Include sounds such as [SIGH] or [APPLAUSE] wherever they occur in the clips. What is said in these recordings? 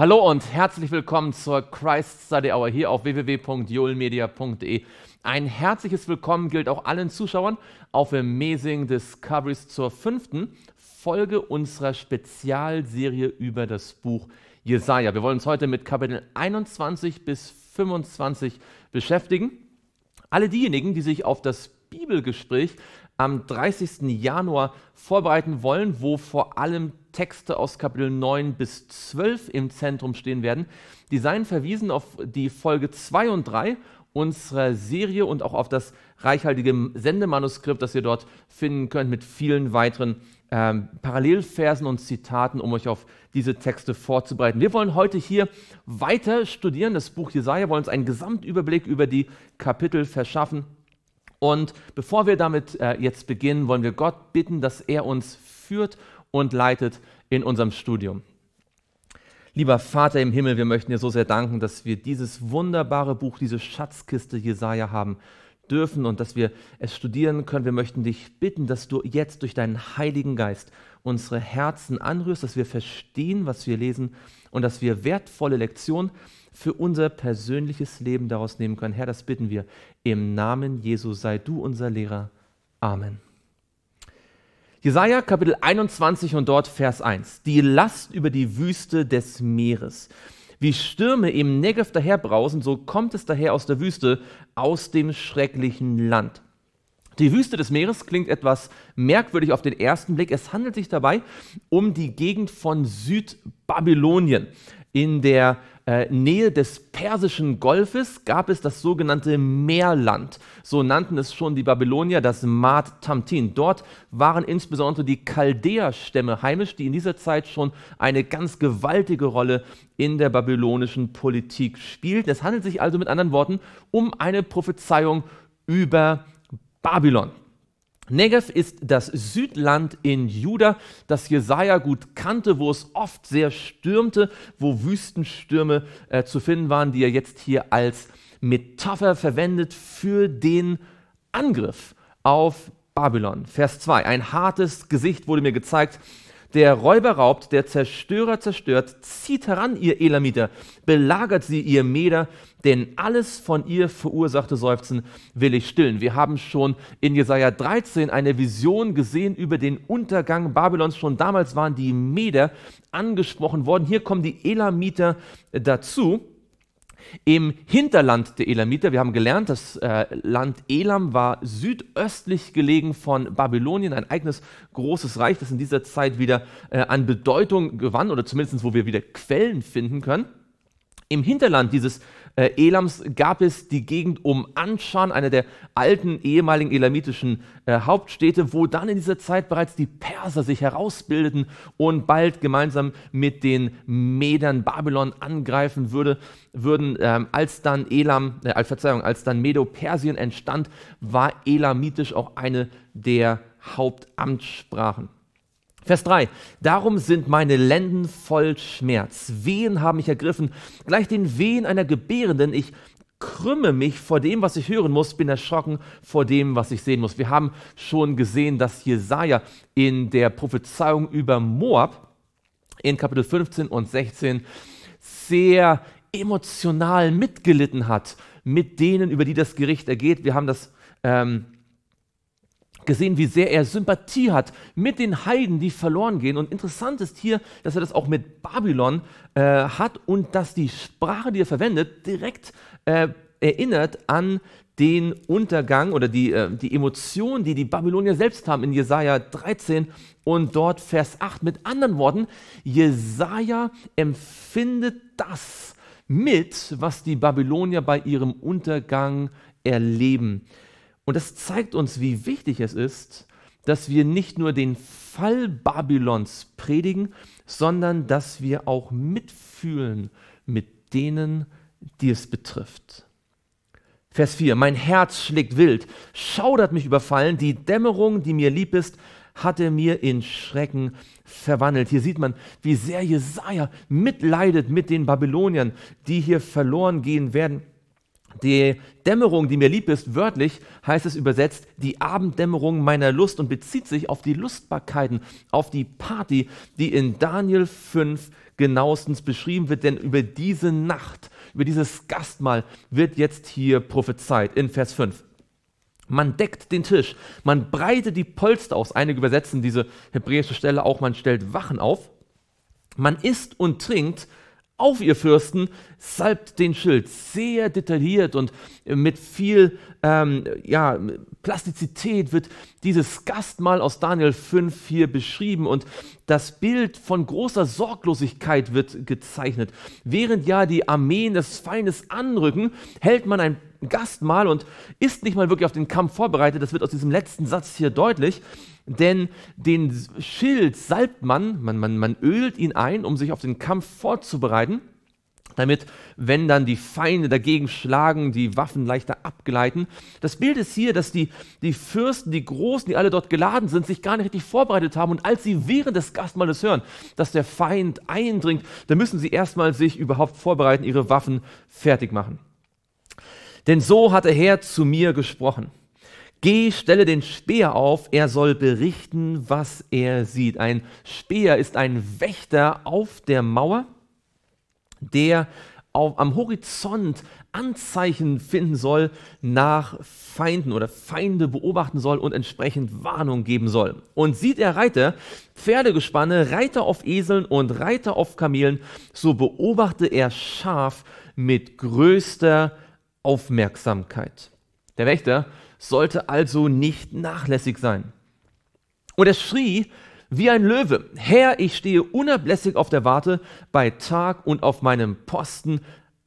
Hallo und herzlich willkommen zur Christ Study Hour hier auf www.joelmedia.de. Ein herzliches Willkommen gilt auch allen Zuschauern auf Amazing Discoveries zur fünften Folge unserer Spezialserie über das Buch Jesaja. Wir wollen uns heute mit Kapitel 21 bis 25 beschäftigen. Alle diejenigen, die sich auf das Bibelgespräch am 30. Januar vorbereiten wollen, wo vor allem Texte aus Kapitel 9 bis 12 im Zentrum stehen werden. Die seien verwiesen auf die Folge 2 und 3 unserer Serie und auch auf das reichhaltige Sendemanuskript, das ihr dort finden könnt mit vielen weiteren ähm, Parallelversen und Zitaten, um euch auf diese Texte vorzubereiten. Wir wollen heute hier weiter studieren, das Buch Jesaja, wollen uns einen Gesamtüberblick über die Kapitel verschaffen. Und bevor wir damit äh, jetzt beginnen, wollen wir Gott bitten, dass er uns führt und leitet in unserem Studium. Lieber Vater im Himmel, wir möchten dir so sehr danken, dass wir dieses wunderbare Buch, diese Schatzkiste Jesaja haben dürfen und dass wir es studieren können. Wir möchten dich bitten, dass du jetzt durch deinen Heiligen Geist unsere Herzen anrührst, dass wir verstehen, was wir lesen und dass wir wertvolle Lektionen für unser persönliches Leben daraus nehmen können. Herr, das bitten wir. Im Namen Jesu sei du unser Lehrer. Amen. Jesaja Kapitel 21 und dort Vers 1. Die Last über die Wüste des Meeres. Wie Stürme im Negev daherbrausen, so kommt es daher aus der Wüste, aus dem schrecklichen Land. Die Wüste des Meeres klingt etwas merkwürdig auf den ersten Blick. Es handelt sich dabei um die Gegend von Südbabylonien in der äh, Nähe des Persischen Golfes gab es das sogenannte Meerland. So nannten es schon die Babylonier das Maat Tamtin. Dort waren insbesondere die Chaldea-Stämme heimisch, die in dieser Zeit schon eine ganz gewaltige Rolle in der babylonischen Politik spielten. Es handelt sich also mit anderen Worten um eine Prophezeiung über Babylon. Negev ist das Südland in Juda, das Jesaja gut kannte, wo es oft sehr stürmte, wo Wüstenstürme äh, zu finden waren, die er jetzt hier als Metapher verwendet für den Angriff auf Babylon. Vers 2. Ein hartes Gesicht wurde mir gezeigt, der Räuber raubt, der Zerstörer zerstört, zieht heran, ihr Elamiter, belagert sie, ihr Meder, denn alles von ihr verursachte Seufzen will ich stillen. Wir haben schon in Jesaja 13 eine Vision gesehen über den Untergang Babylons. Schon damals waren die Meder angesprochen worden. Hier kommen die Elamiter dazu. Im Hinterland der Elamiter, wir haben gelernt, das äh, Land Elam war südöstlich gelegen von Babylonien, ein eigenes großes Reich, das in dieser Zeit wieder äh, an Bedeutung gewann oder zumindest wo wir wieder Quellen finden können. Im Hinterland dieses äh, Elams gab es die Gegend um Anschan, eine der alten ehemaligen elamitischen äh, Hauptstädte, wo dann in dieser Zeit bereits die Perser sich herausbildeten und bald gemeinsam mit den Medern Babylon angreifen würde, würden. Ähm, als dann Elam, äh, als Verzeihung, als dann Medo-Persien entstand, war elamitisch auch eine der Hauptamtssprachen. Vers 3. Darum sind meine Lenden voll Schmerz. Wehen haben mich ergriffen, gleich den Wehen einer Gebärenden. Ich krümme mich vor dem, was ich hören muss, bin erschrocken vor dem, was ich sehen muss. Wir haben schon gesehen, dass Jesaja in der Prophezeiung über Moab in Kapitel 15 und 16 sehr emotional mitgelitten hat mit denen, über die das Gericht ergeht. Wir haben das ähm, gesehen, wie sehr er Sympathie hat mit den Heiden, die verloren gehen. Und interessant ist hier, dass er das auch mit Babylon äh, hat und dass die Sprache, die er verwendet, direkt äh, erinnert an den Untergang oder die, äh, die Emotion, die die Babylonier selbst haben in Jesaja 13 und dort Vers 8. Mit anderen Worten, Jesaja empfindet das mit, was die Babylonier bei ihrem Untergang erleben. Und das zeigt uns, wie wichtig es ist, dass wir nicht nur den Fall Babylons predigen, sondern dass wir auch mitfühlen mit denen, die es betrifft. Vers 4. Mein Herz schlägt wild, schaudert mich überfallen, die Dämmerung, die mir lieb ist, hat er mir in Schrecken verwandelt. Hier sieht man, wie sehr Jesaja mitleidet mit den Babyloniern, die hier verloren gehen werden die Dämmerung, die mir lieb ist, wörtlich heißt es übersetzt die Abenddämmerung meiner Lust und bezieht sich auf die Lustbarkeiten, auf die Party, die in Daniel 5 genauestens beschrieben wird. Denn über diese Nacht, über dieses Gastmahl wird jetzt hier prophezeit in Vers 5. Man deckt den Tisch, man breitet die Polster aus. Einige übersetzen diese hebräische Stelle auch, man stellt Wachen auf. Man isst und trinkt auf ihr Fürsten, salbt den Schild. Sehr detailliert und mit viel ähm, ja, Plastizität wird dieses Gastmahl aus Daniel 5 hier beschrieben und das Bild von großer Sorglosigkeit wird gezeichnet. Während ja die Armeen des Feindes anrücken, hält man ein Gastmahl und ist nicht mal wirklich auf den Kampf vorbereitet. Das wird aus diesem letzten Satz hier deutlich. Denn den Schild salbt man, man, man, man ölt ihn ein, um sich auf den Kampf vorzubereiten, damit, wenn dann die Feinde dagegen schlagen, die Waffen leichter abgleiten. Das Bild ist hier, dass die, die Fürsten, die Großen, die alle dort geladen sind, sich gar nicht richtig vorbereitet haben. Und als sie während des Gastmahles hören, dass der Feind eindringt, dann müssen sie erstmal sich überhaupt vorbereiten, ihre Waffen fertig machen. Denn so hat der Herr zu mir gesprochen. Geh, stelle den Speer auf, er soll berichten, was er sieht. Ein Speer ist ein Wächter auf der Mauer, der auf, am Horizont Anzeichen finden soll nach Feinden oder Feinde beobachten soll und entsprechend Warnung geben soll. Und sieht er Reiter, Pferdegespanne, Reiter auf Eseln und Reiter auf Kamelen, so beobachte er scharf mit größter Aufmerksamkeit. Der Wächter sollte also nicht nachlässig sein. Und er schrie wie ein Löwe, Herr, ich stehe unablässig auf der Warte bei Tag und auf meinem Posten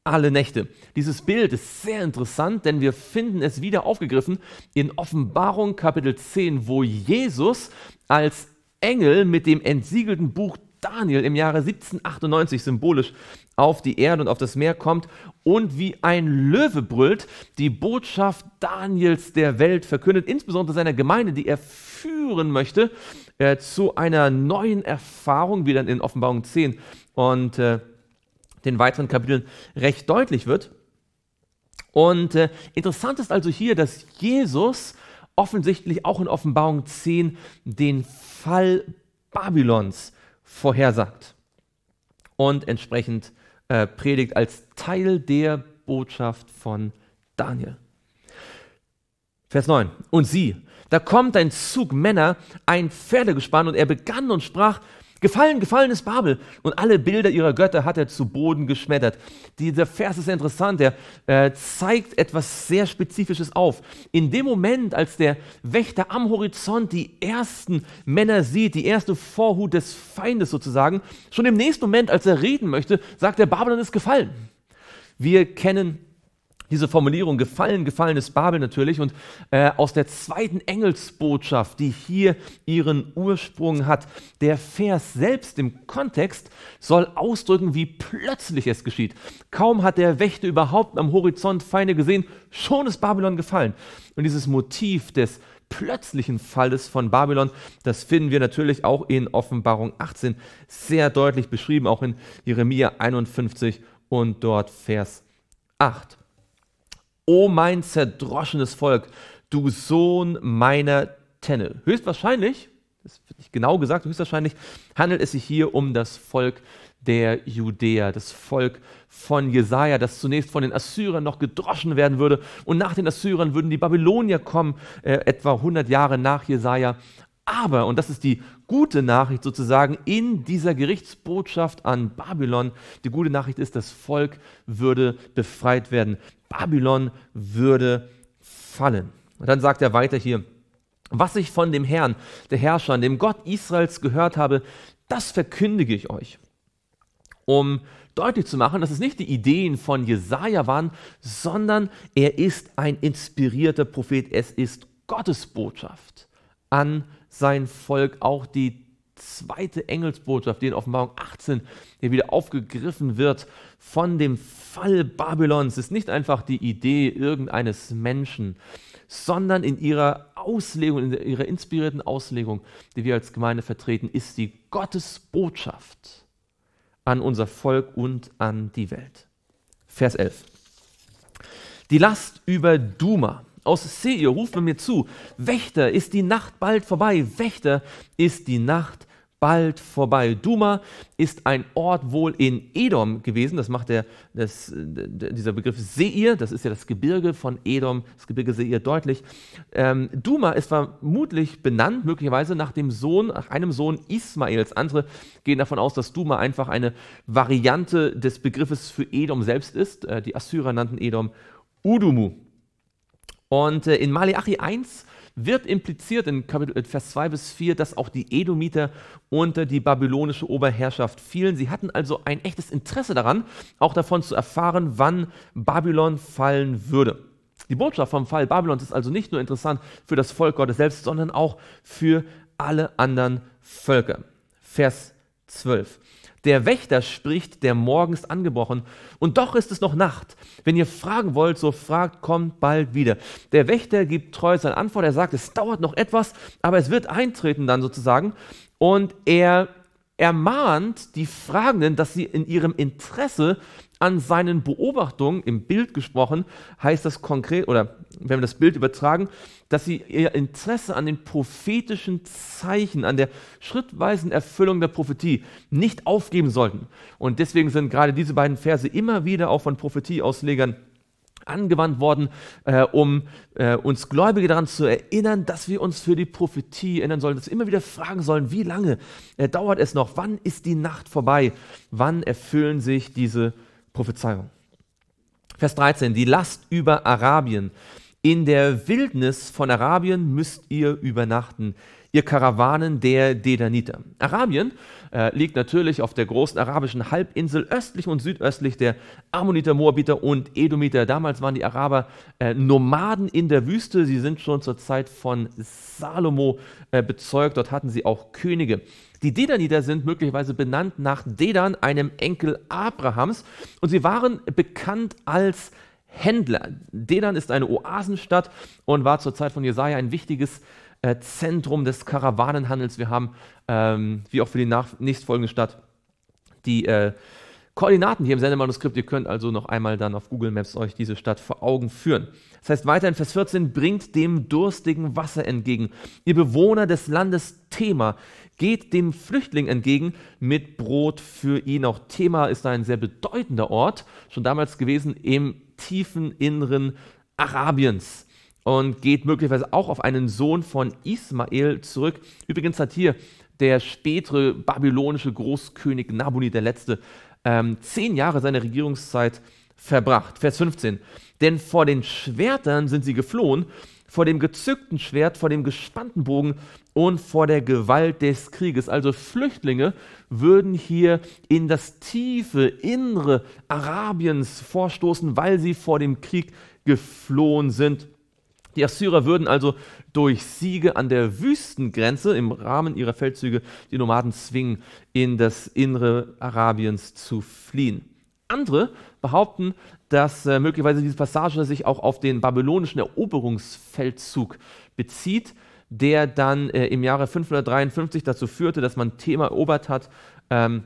alle Nächte. Dieses Bild ist sehr interessant, denn wir finden es wieder aufgegriffen in Offenbarung Kapitel 10, wo Jesus als Engel mit dem entsiegelten Buch Daniel im Jahre 1798 symbolisch auf die Erde und auf das Meer kommt und wie ein Löwe brüllt, die Botschaft Daniels der Welt verkündet, insbesondere seiner Gemeinde, die er führen möchte, äh, zu einer neuen Erfahrung, wie dann in Offenbarung 10 und äh, den weiteren Kapiteln recht deutlich wird. Und äh, interessant ist also hier, dass Jesus offensichtlich auch in Offenbarung 10 den Fall Babylons vorhersagt und entsprechend äh, predigt als Teil der Botschaft von Daniel. Vers 9. Und sie, da kommt ein Zug Männer, ein Pferdegespann, und er begann und sprach, Gefallen, gefallen ist Babel. Und alle Bilder ihrer Götter hat er zu Boden geschmettert. Dieser Vers ist sehr interessant. Er äh, zeigt etwas sehr Spezifisches auf. In dem Moment, als der Wächter am Horizont die ersten Männer sieht, die erste Vorhut des Feindes sozusagen, schon im nächsten Moment, als er reden möchte, sagt er, Babylon ist gefallen. Wir kennen diese Formulierung gefallen, gefallen ist Babel natürlich und äh, aus der zweiten Engelsbotschaft, die hier ihren Ursprung hat, der Vers selbst im Kontext soll ausdrücken, wie plötzlich es geschieht. Kaum hat der Wächter überhaupt am Horizont Feinde gesehen, schon ist Babylon gefallen. Und dieses Motiv des plötzlichen Falles von Babylon, das finden wir natürlich auch in Offenbarung 18 sehr deutlich beschrieben, auch in Jeremia 51 und dort Vers 8. O mein zerdroschenes Volk, du Sohn meiner Tenne. Höchstwahrscheinlich, das wird nicht genau gesagt, höchstwahrscheinlich handelt es sich hier um das Volk der Judäa, das Volk von Jesaja, das zunächst von den Assyrern noch gedroschen werden würde. Und nach den Assyrern würden die Babylonier kommen, äh, etwa 100 Jahre nach Jesaja. Aber, und das ist die gute Nachricht sozusagen in dieser Gerichtsbotschaft an Babylon, die gute Nachricht ist, das Volk würde befreit werden. Babylon würde fallen. Und dann sagt er weiter hier, was ich von dem Herrn, der Herrscher, dem Gott Israels gehört habe, das verkündige ich euch. Um deutlich zu machen, dass es nicht die Ideen von Jesaja waren, sondern er ist ein inspirierter Prophet. Es ist Gottes Botschaft an sein Volk, auch die zweite Engelsbotschaft, die in Offenbarung 18 hier wieder aufgegriffen wird, von dem Fall Babylons ist nicht einfach die Idee irgendeines Menschen, sondern in ihrer Auslegung, in ihrer inspirierten Auslegung, die wir als Gemeinde vertreten, ist die Gottesbotschaft an unser Volk und an die Welt. Vers 11. Die Last über Duma. Aus Seir ruft man mir zu, Wächter ist die Nacht bald vorbei, Wächter ist die Nacht bald vorbei. Duma ist ein Ort wohl in Edom gewesen, das macht der, das, dieser Begriff Seir, das ist ja das Gebirge von Edom, das Gebirge Seir deutlich. Ähm, Duma ist vermutlich benannt, möglicherweise nach dem Sohn, nach einem Sohn Ismaels. Andere gehen davon aus, dass Duma einfach eine Variante des Begriffes für Edom selbst ist. Äh, die Assyrer nannten Edom Udumu. Und äh, in Maleachi 1 wird impliziert in Kapitel, äh, Vers 2 bis 4, dass auch die Edomiter unter die babylonische Oberherrschaft fielen. Sie hatten also ein echtes Interesse daran, auch davon zu erfahren, wann Babylon fallen würde. Die Botschaft vom Fall Babylons ist also nicht nur interessant für das Volk Gottes selbst, sondern auch für alle anderen Völker. Vers 12. Der Wächter spricht, der morgens angebrochen. Und doch ist es noch Nacht. Wenn ihr fragen wollt, so fragt, kommt bald wieder. Der Wächter gibt treu seine Antwort. Er sagt, es dauert noch etwas, aber es wird eintreten dann sozusagen. Und er ermahnt die Fragenden, dass sie in ihrem Interesse an seinen Beobachtungen, im Bild gesprochen, heißt das konkret, oder wenn wir das Bild übertragen, dass sie ihr Interesse an den prophetischen Zeichen, an der schrittweisen Erfüllung der Prophetie nicht aufgeben sollten. Und deswegen sind gerade diese beiden Verse immer wieder auch von Prophetieauslegern angewandt worden, äh, um äh, uns Gläubige daran zu erinnern, dass wir uns für die Prophetie erinnern sollen, dass wir immer wieder fragen sollen, wie lange äh, dauert es noch, wann ist die Nacht vorbei, wann erfüllen sich diese Prophezeiung. Vers 13, die Last über Arabien. In der Wildnis von Arabien müsst ihr übernachten ihr Karawanen der Dedaniter. Arabien äh, liegt natürlich auf der großen arabischen Halbinsel östlich und südöstlich der Ammoniter, Moabiter und Edomiter. Damals waren die Araber äh, Nomaden in der Wüste. Sie sind schon zur Zeit von Salomo äh, bezeugt. Dort hatten sie auch Könige. Die Dedaniter sind möglicherweise benannt nach Dedan, einem Enkel Abrahams, und sie waren bekannt als Händler. Dedan ist eine Oasenstadt und war zur Zeit von Jesaja ein wichtiges äh, Zentrum des Karawanenhandels. Wir haben, ähm, wie auch für die nach, nächstfolgende Stadt, die äh, Koordinaten hier im Sendemanuskript. Ihr könnt also noch einmal dann auf Google Maps euch diese Stadt vor Augen führen. Das heißt weiter in Vers 14, bringt dem durstigen Wasser entgegen. Ihr Bewohner des Landes Thema, geht dem Flüchtling entgegen mit Brot für ihn. Auch Thema ist ein sehr bedeutender Ort, schon damals gewesen im tiefen Inneren Arabiens und geht möglicherweise auch auf einen Sohn von Ismael zurück. Übrigens hat hier der spätere babylonische Großkönig Nabuni der Letzte ähm, zehn Jahre seiner Regierungszeit verbracht. Vers 15. Denn vor den Schwertern sind sie geflohen, vor dem gezückten Schwert, vor dem gespannten Bogen und vor der Gewalt des Krieges. Also Flüchtlinge würden hier in das tiefe Innere Arabiens vorstoßen, weil sie vor dem Krieg geflohen sind. Die Assyrer würden also durch Siege an der Wüstengrenze im Rahmen ihrer Feldzüge die Nomaden zwingen, in das Innere Arabiens zu fliehen. Andere behaupten, dass äh, möglicherweise diese Passage sich auch auf den babylonischen Eroberungsfeldzug bezieht, der dann äh, im Jahre 553 dazu führte, dass man Thema erobert hat. Ähm,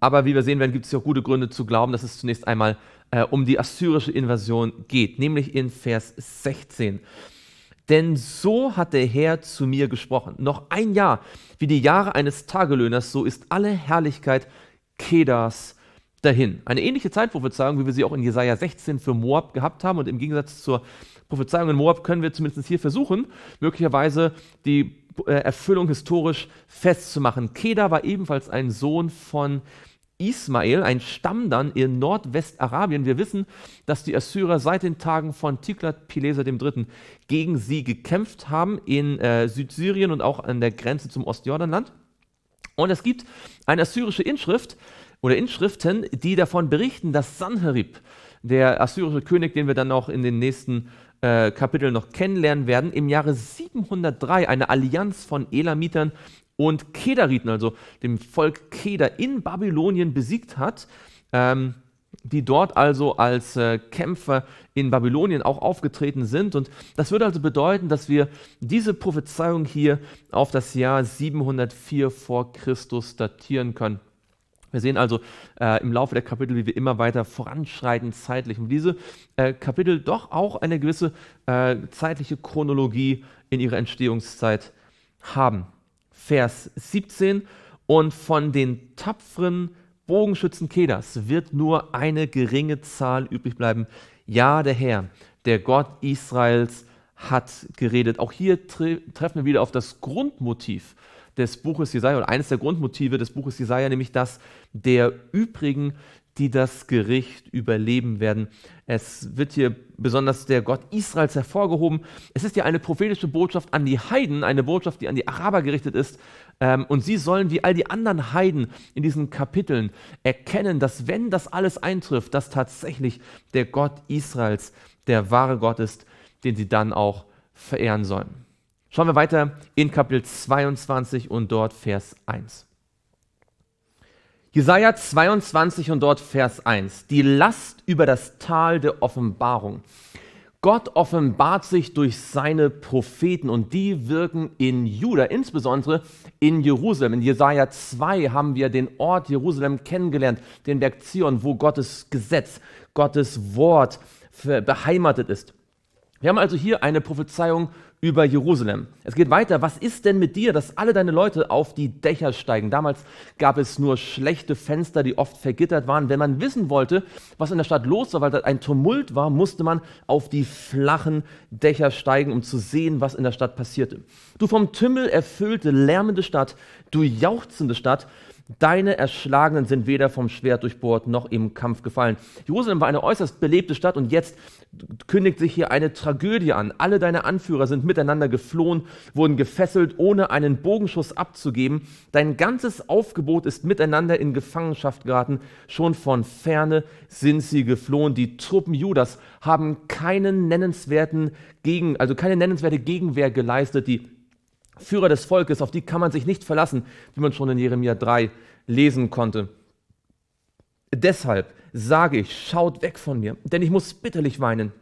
aber wie wir sehen werden, gibt es ja auch gute Gründe zu glauben, dass es zunächst einmal äh, um die assyrische Invasion geht, nämlich in Vers 16. Denn so hat der Herr zu mir gesprochen. Noch ein Jahr, wie die Jahre eines Tagelöhners, so ist alle Herrlichkeit Kedas dahin. Eine ähnliche Zeitprophezeiung, wie wir sie auch in Jesaja 16 für Moab gehabt haben. Und im Gegensatz zur Prophezeiung in Moab können wir zumindest hier versuchen, möglicherweise die äh, Erfüllung historisch festzumachen. Keda war ebenfalls ein Sohn von Ismael, ein Stamm dann in Nordwestarabien. Wir wissen, dass die Assyrer seit den Tagen von Tiglat-Pileser III. gegen sie gekämpft haben in äh, Südsyrien und auch an der Grenze zum Ostjordanland. Und es gibt eine assyrische Inschrift oder Inschriften, die davon berichten, dass Sanherib, der assyrische König, den wir dann auch in den nächsten äh, Kapiteln noch kennenlernen werden, im Jahre 703 eine Allianz von Elamitern und Kedariten, also dem Volk Keder in Babylonien besiegt hat, ähm, die dort also als äh, Kämpfer in Babylonien auch aufgetreten sind. Und das würde also bedeuten, dass wir diese Prophezeiung hier auf das Jahr 704 vor Christus datieren können. Wir sehen also äh, im Laufe der Kapitel, wie wir immer weiter voranschreiten zeitlich. Und diese äh, Kapitel doch auch eine gewisse äh, zeitliche Chronologie in ihrer Entstehungszeit haben. Vers 17. Und von den tapferen Bogenschützen Kedas wird nur eine geringe Zahl übrig bleiben. Ja, der Herr, der Gott Israels, hat geredet. Auch hier tre treffen wir wieder auf das Grundmotiv des Buches Jesaja oder eines der Grundmotive des Buches Jesaja, nämlich das der übrigen die das Gericht überleben werden. Es wird hier besonders der Gott Israels hervorgehoben. Es ist ja eine prophetische Botschaft an die Heiden, eine Botschaft, die an die Araber gerichtet ist. Ähm, und sie sollen wie all die anderen Heiden in diesen Kapiteln erkennen, dass wenn das alles eintrifft, dass tatsächlich der Gott Israels der wahre Gott ist, den sie dann auch verehren sollen. Schauen wir weiter in Kapitel 22 und dort Vers 1. Jesaja 22 und dort Vers 1. Die Last über das Tal der Offenbarung. Gott offenbart sich durch seine Propheten und die wirken in Juda, insbesondere in Jerusalem. In Jesaja 2 haben wir den Ort Jerusalem kennengelernt, den Berg Zion, wo Gottes Gesetz, Gottes Wort beheimatet ist. Wir haben also hier eine Prophezeiung über Jerusalem. Es geht weiter. Was ist denn mit dir, dass alle deine Leute auf die Dächer steigen? Damals gab es nur schlechte Fenster, die oft vergittert waren. Wenn man wissen wollte, was in der Stadt los war, weil da ein Tumult war, musste man auf die flachen Dächer steigen, um zu sehen, was in der Stadt passierte. Du vom Tümmel erfüllte, lärmende Stadt, du jauchzende Stadt, Deine Erschlagenen sind weder vom Schwert durchbohrt noch im Kampf gefallen. Jerusalem war eine äußerst belebte Stadt und jetzt kündigt sich hier eine Tragödie an. Alle deine Anführer sind miteinander geflohen, wurden gefesselt, ohne einen Bogenschuss abzugeben. Dein ganzes Aufgebot ist miteinander in Gefangenschaft geraten. Schon von ferne sind sie geflohen. Die Truppen Judas haben keinen nennenswerten Gegen, also keine nennenswerte Gegenwehr geleistet. Die Führer des Volkes, auf die kann man sich nicht verlassen, wie man schon in Jeremia 3 lesen konnte. Deshalb sage ich, schaut weg von mir, denn ich muss bitterlich weinen.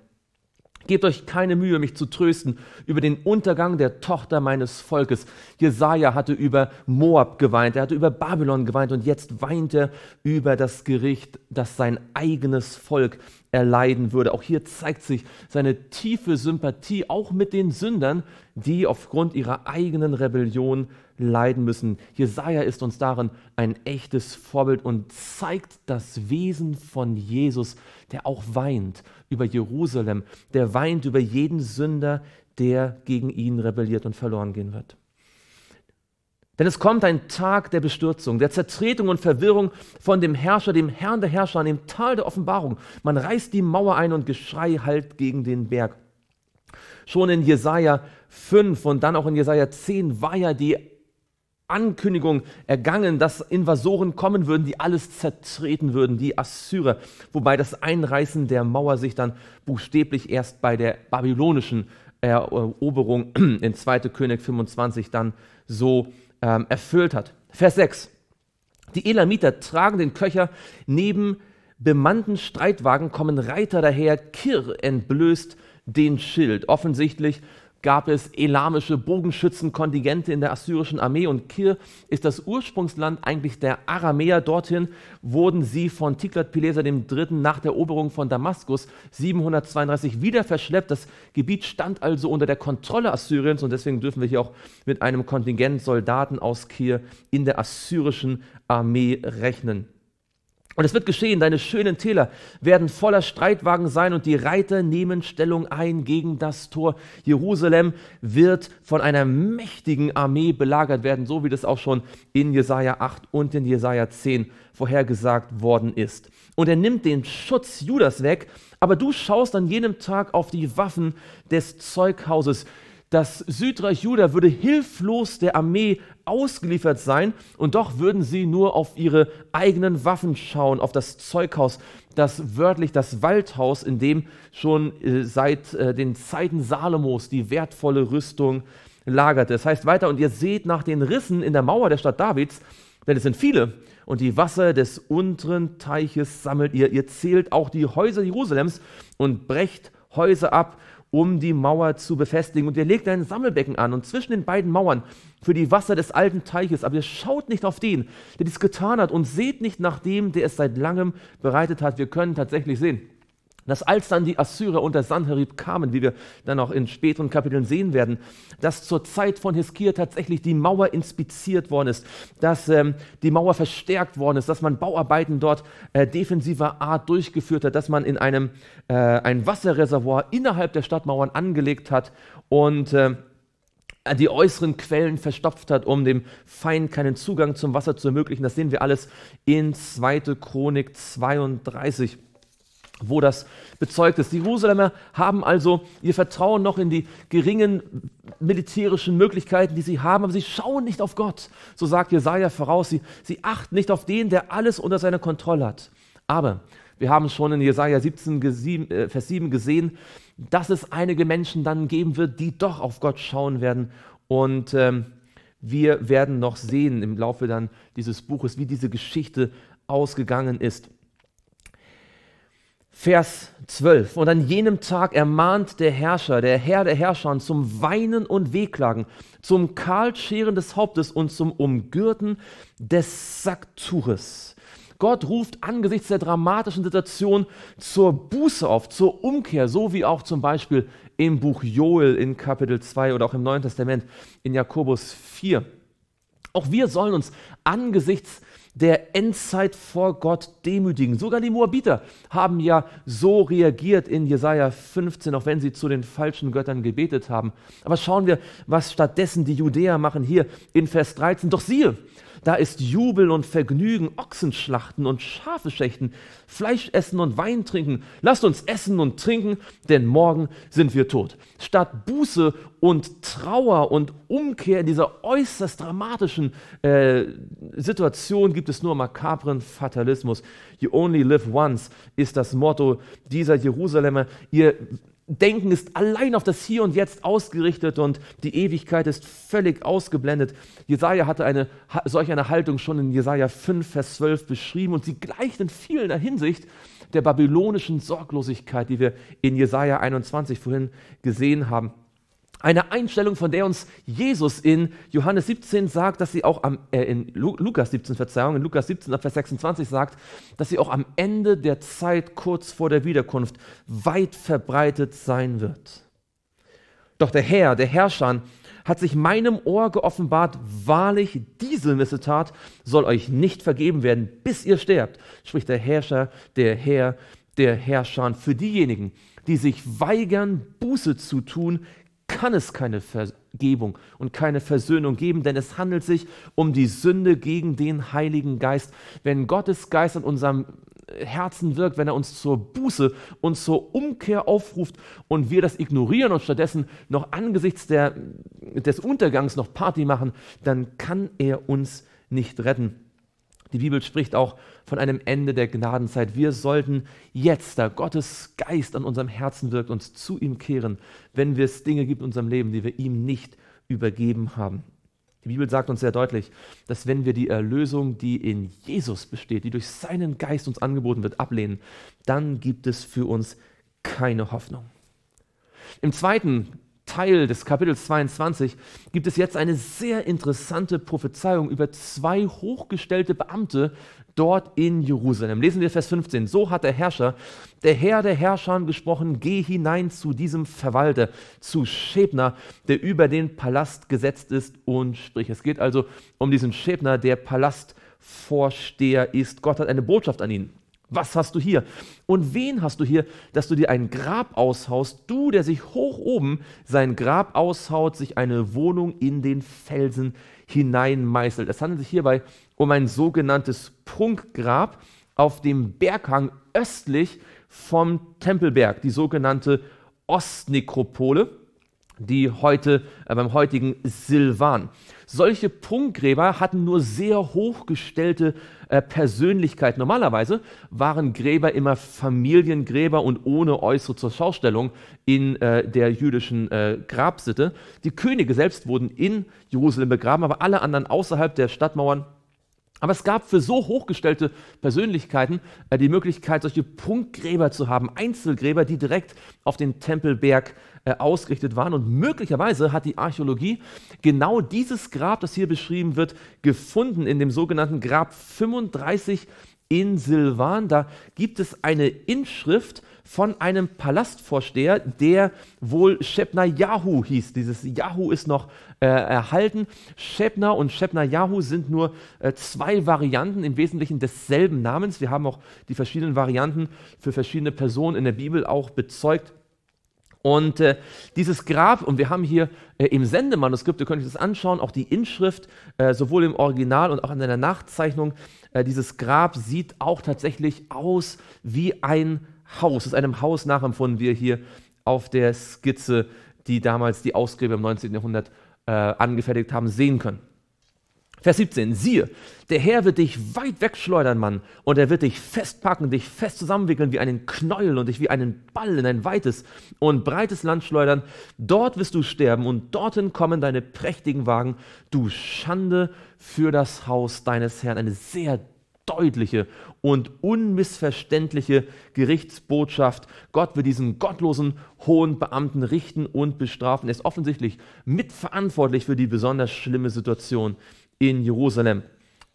Gebt euch keine Mühe, mich zu trösten über den Untergang der Tochter meines Volkes. Jesaja hatte über Moab geweint, er hatte über Babylon geweint und jetzt weint er über das Gericht, das sein eigenes Volk erleiden würde. Auch hier zeigt sich seine tiefe Sympathie auch mit den Sündern, die aufgrund ihrer eigenen Rebellion leiden müssen. Jesaja ist uns darin ein echtes Vorbild und zeigt das Wesen von Jesus, der auch weint über Jerusalem, der weint über jeden Sünder, der gegen ihn rebelliert und verloren gehen wird. Denn es kommt ein Tag der Bestürzung, der Zertretung und Verwirrung von dem Herrscher, dem Herrn der Herrscher, an dem Tal der Offenbarung. Man reißt die Mauer ein und Geschrei halt gegen den Berg. Schon in Jesaja 5 und dann auch in Jesaja 10 war ja die Ankündigung ergangen, dass Invasoren kommen würden, die alles zertreten würden, die Assyrer. Wobei das Einreißen der Mauer sich dann buchstäblich erst bei der babylonischen Eroberung in 2. König 25 dann so ähm, erfüllt hat. Vers 6. Die Elamiter tragen den Köcher, neben bemannten Streitwagen kommen Reiter daher, Kir entblößt den Schild. Offensichtlich gab es elamische Bogenschützenkontingente in der assyrischen Armee und Kir ist das Ursprungsland eigentlich der Aramäer. Dorthin wurden sie von Tiglat-Pileser III. nach der Eroberung von Damaskus 732 wieder verschleppt. Das Gebiet stand also unter der Kontrolle Assyriens und deswegen dürfen wir hier auch mit einem Kontingent Soldaten aus Kir in der assyrischen Armee rechnen. Und es wird geschehen, deine schönen Täler werden voller Streitwagen sein und die Reiter nehmen Stellung ein gegen das Tor. Jerusalem wird von einer mächtigen Armee belagert werden, so wie das auch schon in Jesaja 8 und in Jesaja 10 vorhergesagt worden ist. Und er nimmt den Schutz Judas weg, aber du schaust an jenem Tag auf die Waffen des Zeughauses das Südreich Juda würde hilflos der Armee ausgeliefert sein und doch würden sie nur auf ihre eigenen Waffen schauen, auf das Zeughaus, das wörtlich das Waldhaus, in dem schon äh, seit äh, den Zeiten Salomos die wertvolle Rüstung lagerte. Das heißt weiter, und ihr seht nach den Rissen in der Mauer der Stadt Davids, denn es sind viele, und die Wasser des unteren Teiches sammelt ihr. Ihr zählt auch die Häuser Jerusalems und brecht Häuser ab um die Mauer zu befestigen. Und er legt ein Sammelbecken an und zwischen den beiden Mauern für die Wasser des alten Teiches. Aber ihr schaut nicht auf den, der dies getan hat und seht nicht nach dem, der es seit langem bereitet hat. Wir können tatsächlich sehen, dass als dann die Assyrer unter Sanherib kamen, wie wir dann auch in späteren Kapiteln sehen werden, dass zur Zeit von Hiskia tatsächlich die Mauer inspiziert worden ist, dass ähm, die Mauer verstärkt worden ist, dass man Bauarbeiten dort äh, defensiver Art durchgeführt hat, dass man in einem äh, ein Wasserreservoir innerhalb der Stadtmauern angelegt hat und äh, die äußeren Quellen verstopft hat, um dem Feind keinen Zugang zum Wasser zu ermöglichen. Das sehen wir alles in 2. Chronik 32 wo das bezeugt ist. Die Jerusalemer haben also ihr Vertrauen noch in die geringen militärischen Möglichkeiten, die sie haben, aber sie schauen nicht auf Gott. So sagt Jesaja voraus, sie, sie achten nicht auf den, der alles unter seiner Kontrolle hat. Aber wir haben schon in Jesaja 17, äh, Vers 7 gesehen, dass es einige Menschen dann geben wird, die doch auf Gott schauen werden. Und ähm, wir werden noch sehen im Laufe dann dieses Buches, wie diese Geschichte ausgegangen ist. Vers 12. Und an jenem Tag ermahnt der Herrscher, der Herr der Herrscher, zum Weinen und Wehklagen, zum Kahlscheren des Hauptes und zum Umgürten des Sacktuches. Gott ruft angesichts der dramatischen Situation zur Buße auf, zur Umkehr, so wie auch zum Beispiel im Buch Joel in Kapitel 2 oder auch im Neuen Testament in Jakobus 4. Auch wir sollen uns angesichts der Endzeit vor Gott demütigen. Sogar die Moabiter haben ja so reagiert in Jesaja 15, auch wenn sie zu den falschen Göttern gebetet haben. Aber schauen wir, was stattdessen die Judäer machen hier in Vers 13. Doch siehe, da ist Jubel und Vergnügen, Ochsenschlachten und Schafe schächten, Fleisch essen und Wein trinken. Lasst uns essen und trinken, denn morgen sind wir tot. Statt Buße und Trauer und Umkehr in dieser äußerst dramatischen äh, Situation gibt es nur makabren Fatalismus. You only live once ist das Motto dieser Jerusalemer. Ihr Denken ist allein auf das Hier und Jetzt ausgerichtet und die Ewigkeit ist völlig ausgeblendet. Jesaja hatte eine, solch eine Haltung schon in Jesaja 5, Vers 12 beschrieben und sie gleicht in vieler Hinsicht der babylonischen Sorglosigkeit, die wir in Jesaja 21 vorhin gesehen haben. Eine Einstellung, von der uns Jesus in Johannes 17 sagt, dass sie auch am, äh, in Lukas 17, Verzeihung, in Lukas 17, Vers 26 sagt, dass sie auch am Ende der Zeit kurz vor der Wiederkunft weit verbreitet sein wird. Doch der Herr, der Herrscher, hat sich meinem Ohr geoffenbart, wahrlich, diese Missetat soll euch nicht vergeben werden, bis ihr sterbt, spricht der Herrscher, der Herr, der Herrscher. Für diejenigen, die sich weigern, Buße zu tun, kann es keine Vergebung und keine Versöhnung geben, denn es handelt sich um die Sünde gegen den Heiligen Geist. Wenn Gottes Geist an unserem Herzen wirkt, wenn er uns zur Buße und zur Umkehr aufruft und wir das ignorieren und stattdessen noch angesichts der, des Untergangs noch Party machen, dann kann er uns nicht retten. Die Bibel spricht auch von einem Ende der Gnadenzeit. Wir sollten jetzt, da Gottes Geist an unserem Herzen wirkt, uns zu ihm kehren, wenn es Dinge gibt in unserem Leben, die wir ihm nicht übergeben haben. Die Bibel sagt uns sehr deutlich, dass wenn wir die Erlösung, die in Jesus besteht, die durch seinen Geist uns angeboten wird, ablehnen, dann gibt es für uns keine Hoffnung. Im zweiten Teil des Kapitels 22 gibt es jetzt eine sehr interessante Prophezeiung über zwei hochgestellte Beamte dort in Jerusalem. Lesen wir Vers 15. So hat der Herrscher, der Herr der Herrschern gesprochen, geh hinein zu diesem Verwalter, zu Schebner, der über den Palast gesetzt ist und sprich. Es geht also um diesen Schebner, der Palastvorsteher ist. Gott hat eine Botschaft an ihn. Was hast du hier? Und wen hast du hier, dass du dir ein Grab aushaust? Du, der sich hoch oben sein Grab aushaut, sich eine Wohnung in den Felsen hineinmeißelt. Es handelt sich hierbei um ein sogenanntes Prunkgrab auf dem Berghang östlich vom Tempelberg, die sogenannte Ostnekropole, die heute äh, beim heutigen Silvan. Solche Prunkgräber hatten nur sehr hochgestellte äh, Persönlichkeiten. Normalerweise waren Gräber immer Familiengräber und ohne äußere Zurschaustellung in äh, der jüdischen äh, Grabsitte. Die Könige selbst wurden in Jerusalem begraben, aber alle anderen außerhalb der Stadtmauern aber es gab für so hochgestellte Persönlichkeiten äh, die Möglichkeit, solche Punktgräber zu haben, Einzelgräber, die direkt auf den Tempelberg äh, ausgerichtet waren. Und möglicherweise hat die Archäologie genau dieses Grab, das hier beschrieben wird, gefunden in dem sogenannten Grab 35 in Silvan. Da gibt es eine Inschrift, von einem Palastvorsteher, der wohl Shebna Yahu hieß. Dieses Yahu ist noch äh, erhalten. Shebna und Shebna Yahu sind nur äh, zwei Varianten im Wesentlichen desselben Namens. Wir haben auch die verschiedenen Varianten für verschiedene Personen in der Bibel auch bezeugt. Und äh, dieses Grab, und wir haben hier äh, im Sendemanuskript, ihr könnt euch das anschauen, auch die Inschrift, äh, sowohl im Original und auch in der Nachzeichnung, äh, dieses Grab sieht auch tatsächlich aus wie ein Haus, ist einem Haus nachempfunden, wie er hier auf der Skizze, die damals die Ausgräber im 19. Jahrhundert äh, angefertigt haben, sehen können. Vers 17, siehe, der Herr wird dich weit wegschleudern, Mann, und er wird dich festpacken, dich fest zusammenwickeln wie einen Knäuel und dich wie einen Ball in ein weites und breites Land schleudern. Dort wirst du sterben und dorthin kommen deine prächtigen Wagen. Du Schande für das Haus deines Herrn. Eine sehr deutliche und unmissverständliche Gerichtsbotschaft. Gott wird diesen gottlosen hohen Beamten richten und bestrafen. Er ist offensichtlich mitverantwortlich für die besonders schlimme Situation in Jerusalem.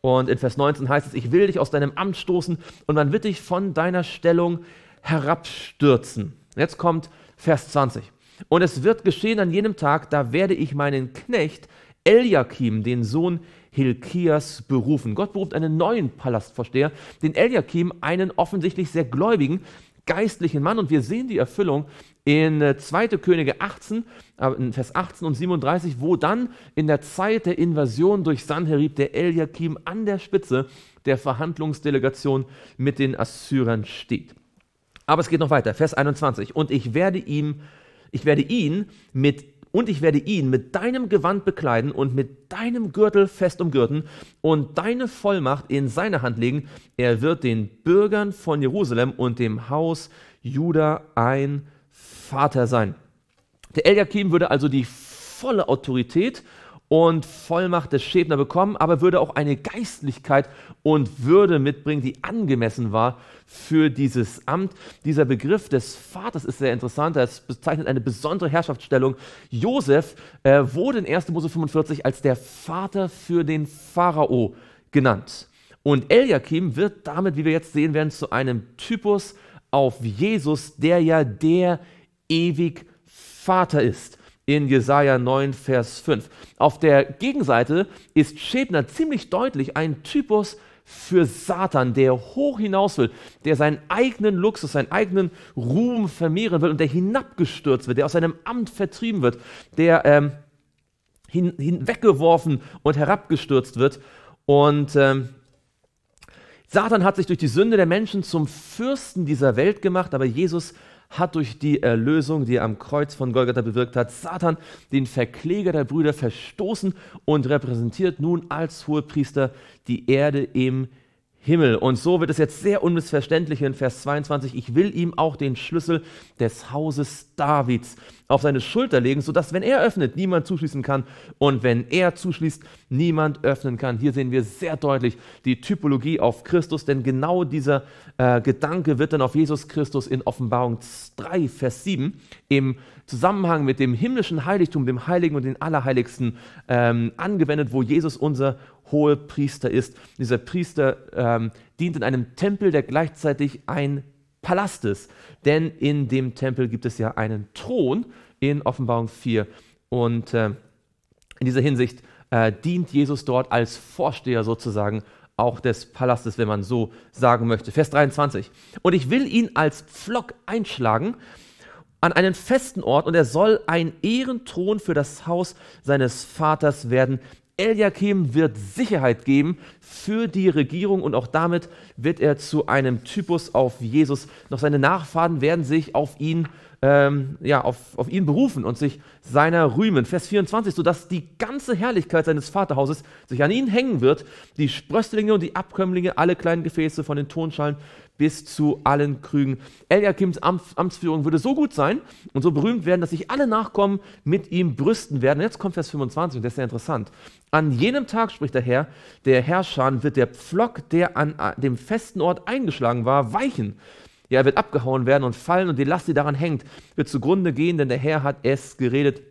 Und in Vers 19 heißt es, ich will dich aus deinem Amt stoßen und man wird dich von deiner Stellung herabstürzen. Jetzt kommt Vers 20. Und es wird geschehen an jenem Tag, da werde ich meinen Knecht Eliakim, den Sohn Hilkias, berufen. Gott beruft einen neuen Palastvorsteher, den Eliakim, einen offensichtlich sehr gläubigen, geistlichen Mann. Und wir sehen die Erfüllung in 2. Äh, Könige 18, äh, in Vers 18 und 37, wo dann in der Zeit der Invasion durch Sanherib der Eliakim an der Spitze der Verhandlungsdelegation mit den Assyrern steht. Aber es geht noch weiter, Vers 21. Und ich werde ihm, ich werde ihn mit und ich werde ihn mit deinem Gewand bekleiden und mit deinem Gürtel fest umgürten und deine Vollmacht in seine Hand legen. Er wird den Bürgern von Jerusalem und dem Haus Juda ein Vater sein. Der Eliakim würde also die volle Autorität und Vollmacht des Schäbner bekommen, aber würde auch eine Geistlichkeit und Würde mitbringen, die angemessen war für dieses Amt. Dieser Begriff des Vaters ist sehr interessant. Es bezeichnet eine besondere Herrschaftsstellung. Josef äh, wurde in 1. Mose 45 als der Vater für den Pharao genannt. Und Eliakim wird damit, wie wir jetzt sehen werden, zu einem Typus auf Jesus, der ja der ewig Vater ist in Jesaja 9, Vers 5. Auf der Gegenseite ist Schäbner ziemlich deutlich ein Typus für Satan, der hoch hinaus will, der seinen eigenen Luxus, seinen eigenen Ruhm vermehren will und der hinabgestürzt wird, der aus seinem Amt vertrieben wird, der ähm, hin, hinweggeworfen und herabgestürzt wird. Und ähm, Satan hat sich durch die Sünde der Menschen zum Fürsten dieser Welt gemacht, aber Jesus hat durch die Erlösung, die er am Kreuz von Golgatha bewirkt hat, Satan, den Verkläger der Brüder, verstoßen und repräsentiert nun als Hohepriester die Erde im Himmel. Und so wird es jetzt sehr unmissverständlich in Vers 22. Ich will ihm auch den Schlüssel des Hauses Davids auf seine Schulter legen, sodass, wenn er öffnet, niemand zuschließen kann. Und wenn er zuschließt, niemand öffnen kann. Hier sehen wir sehr deutlich die Typologie auf Christus, denn genau dieser äh, Gedanke wird dann auf Jesus Christus in Offenbarung 3, Vers 7 im Zusammenhang mit dem himmlischen Heiligtum, dem Heiligen und den Allerheiligsten ähm, angewendet, wo Jesus unser hohe Priester ist. Und dieser Priester ähm, dient in einem Tempel, der gleichzeitig ein Palast ist. Denn in dem Tempel gibt es ja einen Thron in Offenbarung 4. Und äh, in dieser Hinsicht äh, dient Jesus dort als Vorsteher sozusagen auch des Palastes, wenn man so sagen möchte. Vers 23. Und ich will ihn als Pflock einschlagen an einen festen Ort und er soll ein Ehrenthron für das Haus seines Vaters werden Eliakim wird Sicherheit geben für die Regierung und auch damit wird er zu einem Typus auf Jesus. Noch seine Nachfahren werden sich auf ihn, ähm, ja, auf, auf ihn berufen und sich seiner rühmen. Vers 24, sodass die ganze Herrlichkeit seines Vaterhauses sich an ihn hängen wird. Die Sprösslinge und die Abkömmlinge, alle kleinen Gefäße von den Tonschalen bis zu allen Krügen. Eliakims Amts, Amtsführung würde so gut sein und so berühmt werden, dass sich alle Nachkommen mit ihm brüsten werden. Und jetzt kommt Vers 25 und das ist sehr interessant. An jenem Tag, spricht der Herr, der Herrscher wird der Pflock, der an äh, dem festen Ort eingeschlagen war, weichen. Ja, er wird abgehauen werden und fallen und die Last, die daran hängt, wird zugrunde gehen, denn der Herr hat es geredet.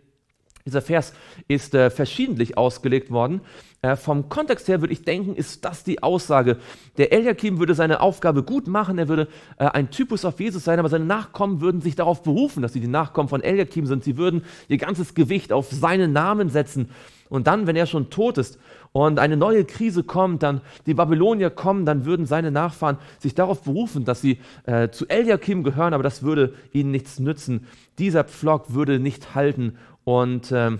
Dieser Vers ist äh, verschiedentlich ausgelegt worden. Äh, vom Kontext her würde ich denken, ist das die Aussage. Der Eliakim würde seine Aufgabe gut machen, er würde äh, ein Typus auf Jesus sein, aber seine Nachkommen würden sich darauf berufen, dass sie die Nachkommen von Eliakim sind. Sie würden ihr ganzes Gewicht auf seinen Namen setzen. Und dann, wenn er schon tot ist und eine neue Krise kommt, dann die Babylonier kommen, dann würden seine Nachfahren sich darauf berufen, dass sie äh, zu Eliakim gehören, aber das würde ihnen nichts nützen. Dieser Pflock würde nicht halten und ähm,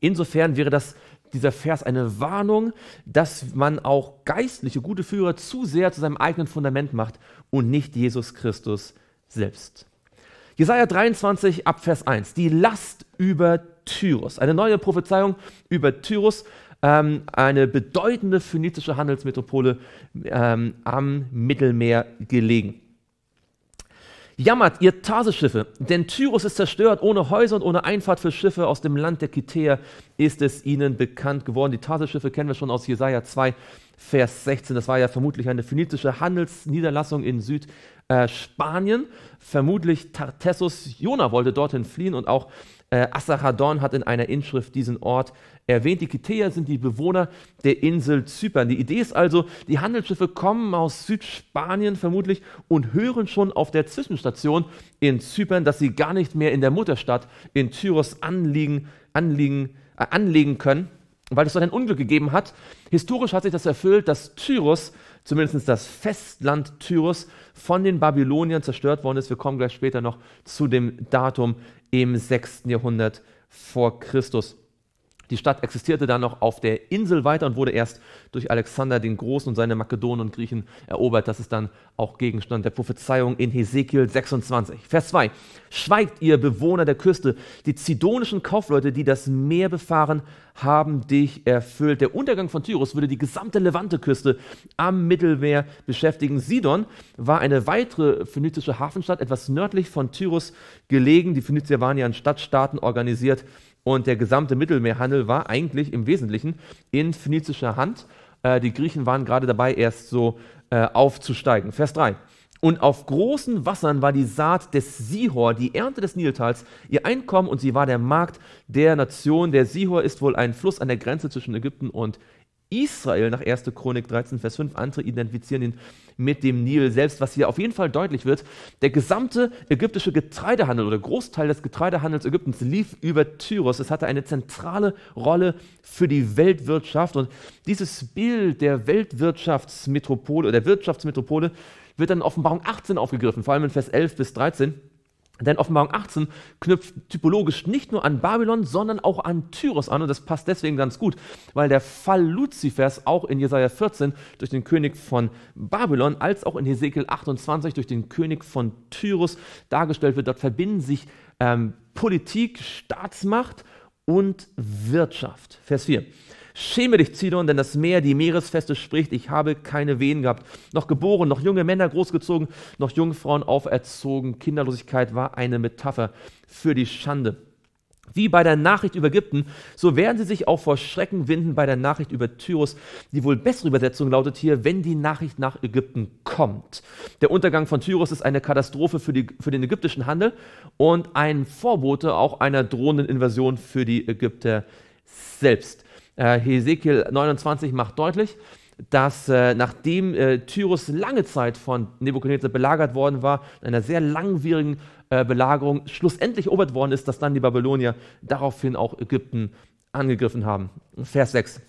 insofern wäre das dieser Vers eine Warnung, dass man auch geistliche, gute Führer zu sehr zu seinem eigenen Fundament macht und nicht Jesus Christus selbst. Jesaja 23 ab Vers 1, die Last über Tyrus. Eine neue Prophezeiung über Tyrus, ähm, eine bedeutende phönizische Handelsmetropole ähm, am Mittelmeer gelegen. Jammert, ihr Tarseschiffe, denn Tyrus ist zerstört, ohne Häuser und ohne Einfahrt für Schiffe aus dem Land der Kitäer ist es ihnen bekannt geworden. Die Tarseschiffe kennen wir schon aus Jesaja 2, Vers 16. Das war ja vermutlich eine phönizische Handelsniederlassung in Südspanien. Vermutlich Tartessus Jona wollte dorthin fliehen und auch äh, Assarhaddon hat in einer Inschrift diesen Ort erwähnt. Die Kitäer sind die Bewohner der Insel Zypern. Die Idee ist also, die Handelsschiffe kommen aus Südspanien vermutlich und hören schon auf der Zwischenstation in Zypern, dass sie gar nicht mehr in der Mutterstadt in Tyros anliegen, anliegen, äh, anlegen können, weil es dort ein Unglück gegeben hat. Historisch hat sich das erfüllt, dass Tyros zumindest das Festland Tyros von den Babyloniern zerstört worden ist. Wir kommen gleich später noch zu dem Datum im 6. Jahrhundert vor Christus. Die Stadt existierte dann noch auf der Insel weiter und wurde erst durch Alexander den Großen und seine Makedonen und Griechen erobert. Das ist dann auch Gegenstand der Prophezeiung in Hesekiel 26. Vers 2. Schweigt ihr Bewohner der Küste, die zidonischen Kaufleute, die das Meer befahren, haben dich erfüllt. Der Untergang von Tyrus würde die gesamte Levante-Küste am Mittelmeer beschäftigen. Sidon war eine weitere phönizische Hafenstadt, etwas nördlich von Tyrus gelegen. Die Phönizier waren ja in Stadtstaaten organisiert und der gesamte Mittelmeerhandel war eigentlich im Wesentlichen in phönizischer Hand. Äh, die Griechen waren gerade dabei, erst so äh, aufzusteigen. Vers 3. Und auf großen Wassern war die Saat des Sihor, die Ernte des Niltals, ihr Einkommen und sie war der Markt der Nation. Der Sihor ist wohl ein Fluss an der Grenze zwischen Ägypten und Israel nach 1. Chronik 13, Vers 5. Andere identifizieren ihn mit dem Nil selbst, was hier auf jeden Fall deutlich wird. Der gesamte ägyptische Getreidehandel oder Großteil des Getreidehandels Ägyptens lief über Tyros. Es hatte eine zentrale Rolle für die Weltwirtschaft. Und dieses Bild der Weltwirtschaftsmetropole oder der Wirtschaftsmetropole wird dann in Offenbarung 18 aufgegriffen, vor allem in Vers 11 bis 13. Denn Offenbarung 18 knüpft typologisch nicht nur an Babylon, sondern auch an Tyros an. Und das passt deswegen ganz gut, weil der Fall Luzifers auch in Jesaja 14 durch den König von Babylon, als auch in Hesekiel 28 durch den König von Tyros dargestellt wird. Dort verbinden sich ähm, Politik, Staatsmacht und Wirtschaft. Vers 4. Schäme dich, Zidon, denn das Meer, die Meeresfeste spricht, ich habe keine Wehen gehabt. Noch geboren, noch junge Männer großgezogen, noch Jungfrauen auferzogen. Kinderlosigkeit war eine Metapher für die Schande. Wie bei der Nachricht über Ägypten, so werden sie sich auch vor Schrecken winden bei der Nachricht über Tyrus. Die wohl bessere Übersetzung lautet hier, wenn die Nachricht nach Ägypten kommt. Der Untergang von Tyrus ist eine Katastrophe für, die, für den ägyptischen Handel und ein Vorbote auch einer drohenden Invasion für die Ägypter selbst. Äh, Hesekiel 29 macht deutlich, dass äh, nachdem äh, Tyrus lange Zeit von Nebukadnezar belagert worden war, in einer sehr langwierigen äh, Belagerung schlussendlich erobert worden ist, dass dann die Babylonier daraufhin auch Ägypten angegriffen haben. Vers 6.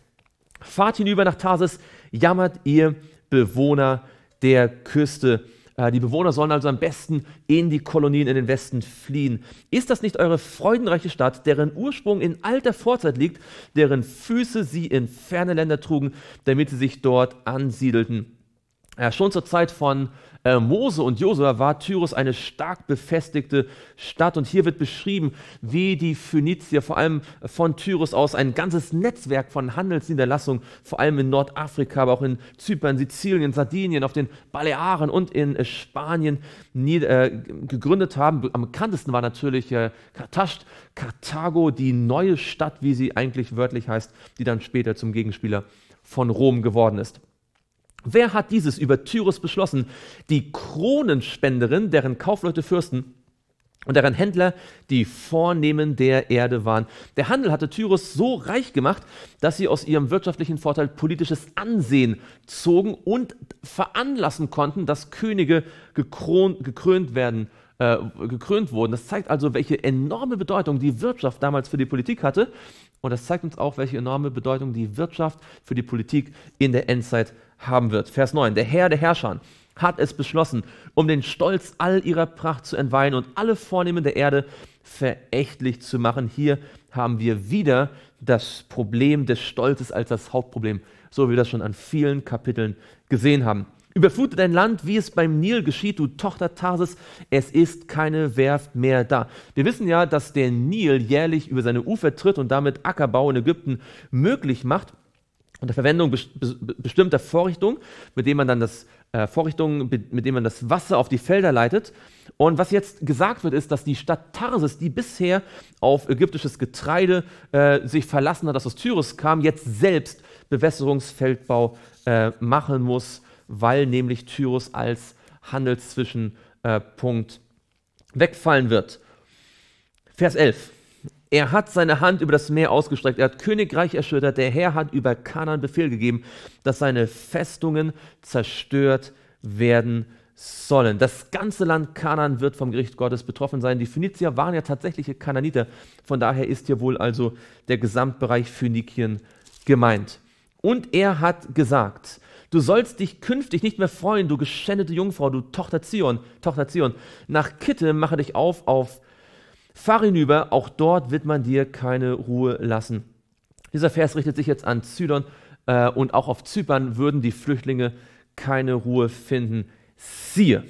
Fahrt hinüber nach Tarsis, jammert ihr Bewohner der Küste. Äh, die Bewohner sollen also am besten in die Kolonien in den Westen fliehen. Ist das nicht eure freudenreiche Stadt, deren Ursprung in alter Vorzeit liegt, deren Füße sie in ferne Länder trugen, damit sie sich dort ansiedelten? Ja, äh, schon zur Zeit von äh, Mose und Josua war Tyrus eine stark befestigte Stadt. Und hier wird beschrieben, wie die Phönizier vor allem von Tyrus aus ein ganzes Netzwerk von Handelsniederlassungen, vor allem in Nordafrika, aber auch in Zypern, Sizilien, Sardinien, auf den Balearen und in äh, Spanien nie, äh, gegründet haben. Am bekanntesten war natürlich äh, Kartasch, Karthago, die neue Stadt, wie sie eigentlich wörtlich heißt, die dann später zum Gegenspieler von Rom geworden ist. Wer hat dieses über Tyrus beschlossen? Die Kronenspenderin, deren Kaufleute Fürsten und deren Händler die Vornehmen der Erde waren. Der Handel hatte Tyrus so reich gemacht, dass sie aus ihrem wirtschaftlichen Vorteil politisches Ansehen zogen und veranlassen konnten, dass Könige gekron, gekrönt werden äh, gekrönt wurden. Das zeigt also, welche enorme Bedeutung die Wirtschaft damals für die Politik hatte und das zeigt uns auch, welche enorme Bedeutung die Wirtschaft für die Politik in der Endzeit haben wird. Vers 9. Der Herr der Herrscher hat es beschlossen, um den Stolz all ihrer Pracht zu entweihen und alle Vornehmen der Erde verächtlich zu machen. Hier haben wir wieder das Problem des Stolzes als das Hauptproblem, so wie wir das schon an vielen Kapiteln gesehen haben. Überflutet dein Land, wie es beim Nil geschieht, du Tochter Tarsis, es ist keine Werft mehr da. Wir wissen ja, dass der Nil jährlich über seine Ufer tritt und damit Ackerbau in Ägypten möglich macht, unter Verwendung bestimmter Vorrichtungen, mit denen man dann das äh, Vorrichtungen, mit denen man das Wasser auf die Felder leitet. Und was jetzt gesagt wird, ist, dass die Stadt Tarsis, die bisher auf ägyptisches Getreide äh, sich verlassen hat, das aus Tyrus kam, jetzt selbst Bewässerungsfeldbau äh, machen muss weil nämlich Tyrus als Handelszwischenpunkt wegfallen wird. Vers 11. Er hat seine Hand über das Meer ausgestreckt, er hat Königreich erschüttert, der Herr hat über Kanan Befehl gegeben, dass seine Festungen zerstört werden sollen. Das ganze Land Kanan wird vom Gericht Gottes betroffen sein. Die Phönizier waren ja tatsächliche Kananiter, von daher ist hier wohl also der Gesamtbereich Phönikien gemeint. Und er hat gesagt, Du sollst dich künftig nicht mehr freuen, du geschändete Jungfrau, du Tochter Zion, Tochter Zion. Nach Kitte mache dich auf, auf fahr hinüber, auch dort wird man dir keine Ruhe lassen. Dieser Vers richtet sich jetzt an Zydon äh, und auch auf Zypern würden die Flüchtlinge keine Ruhe finden. Siehe,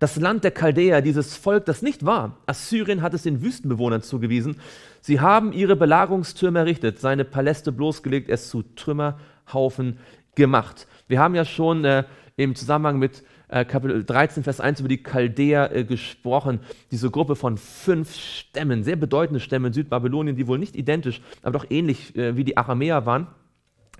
das Land der Chaldäer, dieses Volk, das nicht war, Assyrien hat es den Wüstenbewohnern zugewiesen. Sie haben ihre Belagerungstürme errichtet, seine Paläste bloßgelegt, es zu Trümmerhaufen gemacht. Wir haben ja schon äh, im Zusammenhang mit äh, Kapitel 13, Vers 1 über die Chaldäer äh, gesprochen. Diese Gruppe von fünf Stämmen, sehr bedeutende Stämme in Südbabylonien, die wohl nicht identisch, aber doch ähnlich äh, wie die Aramäer waren,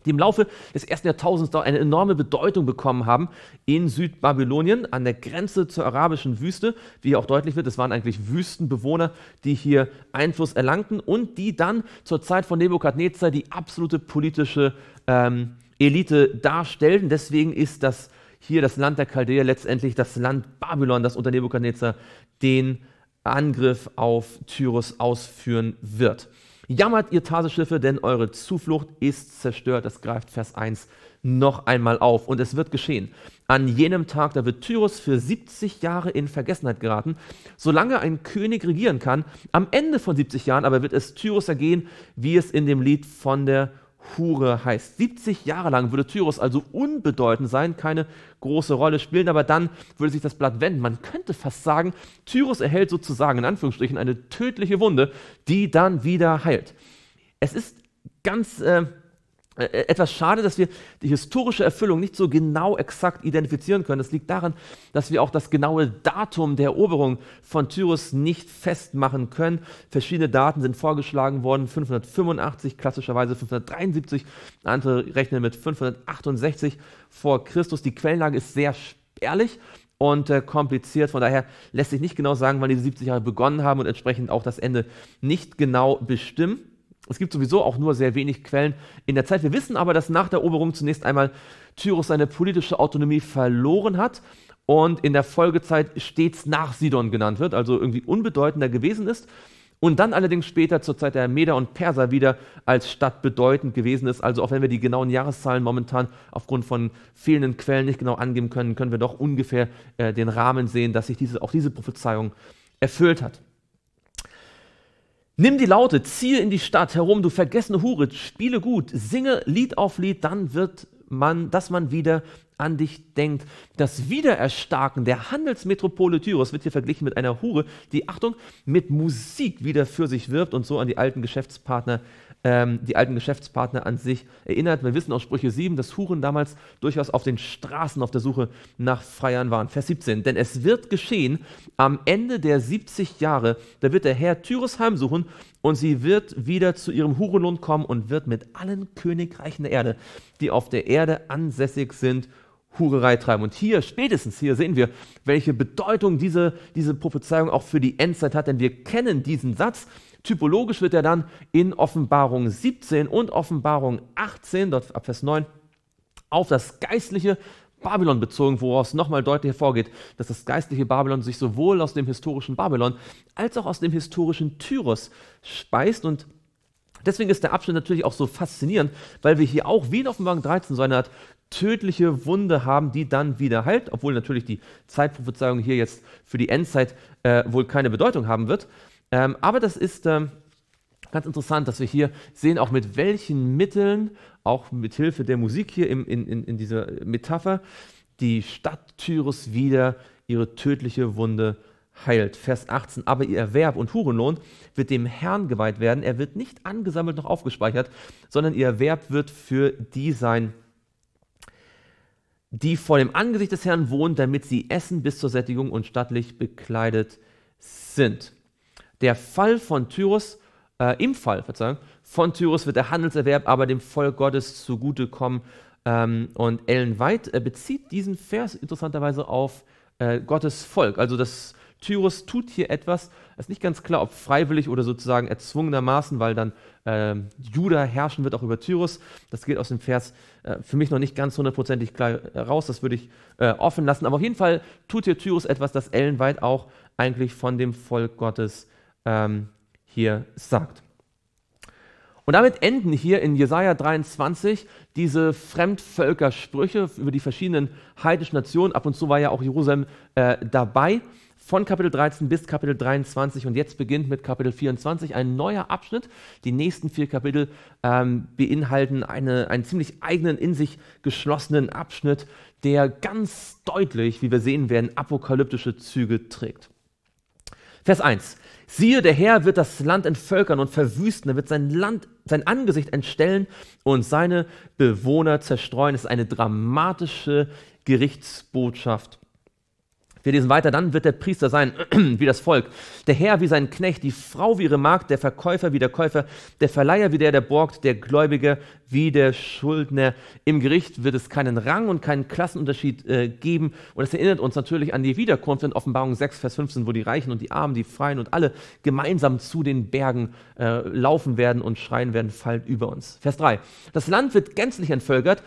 die im Laufe des ersten Jahrtausends dort eine enorme Bedeutung bekommen haben in Südbabylonien, an der Grenze zur arabischen Wüste, wie hier auch deutlich wird, es waren eigentlich Wüstenbewohner, die hier Einfluss erlangten und die dann zur Zeit von Nebukadnezar die absolute politische ähm, Elite darstellen. Deswegen ist das hier das Land der Chaldäer letztendlich das Land Babylon, das unter Nebukadnezar den Angriff auf Tyrus ausführen wird. Jammert ihr Tarseschiffe, denn eure Zuflucht ist zerstört. Das greift Vers 1 noch einmal auf. Und es wird geschehen. An jenem Tag, da wird Tyrus für 70 Jahre in Vergessenheit geraten, solange ein König regieren kann. Am Ende von 70 Jahren aber wird es Tyrus ergehen, wie es in dem Lied von der Hure heißt. 70 Jahre lang würde Tyros also unbedeutend sein, keine große Rolle spielen, aber dann würde sich das Blatt wenden. Man könnte fast sagen, Tyros erhält sozusagen in Anführungsstrichen eine tödliche Wunde, die dann wieder heilt. Es ist ganz äh, äh, äh, etwas schade, dass wir die historische Erfüllung nicht so genau exakt identifizieren können. Das liegt daran, dass wir auch das genaue Datum der Eroberung von Tyrus nicht festmachen können. Verschiedene Daten sind vorgeschlagen worden, 585, klassischerweise 573, andere rechnen mit 568 vor Christus. Die Quellenlage ist sehr spärlich und äh, kompliziert. Von daher lässt sich nicht genau sagen, wann diese 70 Jahre begonnen haben und entsprechend auch das Ende nicht genau bestimmen. Es gibt sowieso auch nur sehr wenig Quellen in der Zeit. Wir wissen aber, dass nach der Eroberung zunächst einmal Tyros seine politische Autonomie verloren hat und in der Folgezeit stets nach Sidon genannt wird, also irgendwie unbedeutender gewesen ist und dann allerdings später zur Zeit der Meder und Perser wieder als Stadt bedeutend gewesen ist. Also auch wenn wir die genauen Jahreszahlen momentan aufgrund von fehlenden Quellen nicht genau angeben können, können wir doch ungefähr äh, den Rahmen sehen, dass sich diese, auch diese Prophezeiung erfüllt hat. Nimm die Laute, ziehe in die Stadt herum, du vergessene Hure, spiele gut, singe Lied auf Lied, dann wird man, dass man wieder an dich denkt. Das Wiedererstarken der Handelsmetropole Tyros wird hier verglichen mit einer Hure, die, Achtung, mit Musik wieder für sich wirbt und so an die alten Geschäftspartner ähm, die alten Geschäftspartner an sich erinnert. Wir wissen aus Sprüche 7, dass Huren damals durchaus auf den Straßen auf der Suche nach Freiern waren. Vers 17. Denn es wird geschehen, am Ende der 70 Jahre, da wird der Herr Tyrus heimsuchen und sie wird wieder zu ihrem Hurenlohn kommen und wird mit allen Königreichen der Erde, die auf der Erde ansässig sind, Hurerei treiben. Und hier, spätestens hier, sehen wir, welche Bedeutung diese, diese Prophezeiung auch für die Endzeit hat, denn wir kennen diesen Satz Typologisch wird er dann in Offenbarung 17 und Offenbarung 18, dort ab Vers 9, auf das geistliche Babylon bezogen, woraus nochmal deutlich hervorgeht, dass das geistliche Babylon sich sowohl aus dem historischen Babylon als auch aus dem historischen Tyros speist und Deswegen ist der Abschnitt natürlich auch so faszinierend, weil wir hier auch wie in Offenbarung 13 so eine Art tödliche Wunde haben, die dann wieder heilt, obwohl natürlich die Zeitprophezeiung hier jetzt für die Endzeit äh, wohl keine Bedeutung haben wird. Ähm, aber das ist ähm, ganz interessant, dass wir hier sehen, auch mit welchen Mitteln, auch mit Hilfe der Musik hier im, in, in, in dieser Metapher, die Stadt Tyrus wieder ihre tödliche Wunde heilt. Vers 18, aber ihr Erwerb und Hurenlohn wird dem Herrn geweiht werden. Er wird nicht angesammelt noch aufgespeichert, sondern ihr Erwerb wird für die sein, die vor dem Angesicht des Herrn wohnen, damit sie essen bis zur Sättigung und stattlich bekleidet sind. Der Fall von Tyrus, äh, im Fall, Verzeihung, von Tyrus wird der Handelserwerb aber dem Volk Gottes zugutekommen. Ähm, und Ellen White äh, bezieht diesen Vers interessanterweise auf äh, Gottes Volk. Also das Tyrus tut hier etwas, es ist nicht ganz klar, ob freiwillig oder sozusagen erzwungenermaßen, weil dann äh, Juda herrschen wird auch über Tyrus. Das geht aus dem Vers äh, für mich noch nicht ganz hundertprozentig klar äh, raus, das würde ich äh, offen lassen. Aber auf jeden Fall tut hier Tyrus etwas, das Ellen ellenweit auch eigentlich von dem Volk Gottes ähm, hier sagt. Und damit enden hier in Jesaja 23 diese Fremdvölkersprüche über die verschiedenen heidischen Nationen. Ab und zu war ja auch Jerusalem äh, dabei. Von Kapitel 13 bis Kapitel 23 und jetzt beginnt mit Kapitel 24 ein neuer Abschnitt. Die nächsten vier Kapitel ähm, beinhalten eine, einen ziemlich eigenen, in sich geschlossenen Abschnitt, der ganz deutlich, wie wir sehen werden, apokalyptische Züge trägt. Vers 1. Siehe, der Herr wird das Land entvölkern und verwüsten, er wird sein Land, sein Angesicht entstellen und seine Bewohner zerstreuen. Es ist eine dramatische Gerichtsbotschaft wir lesen weiter, dann wird der Priester sein [CLEARS THROAT] wie das Volk, der Herr wie sein Knecht, die Frau wie ihre Magd, der Verkäufer wie der Käufer, der Verleiher wie der, der borgt, der Gläubige wie der Schuldner. Im Gericht wird es keinen Rang und keinen Klassenunterschied äh, geben. Und das erinnert uns natürlich an die Wiederkunft in Offenbarung 6, Vers 15, wo die Reichen und die Armen, die Freien und alle gemeinsam zu den Bergen äh, laufen werden und schreien werden, fallen über uns. Vers 3. Das Land wird gänzlich entvölkert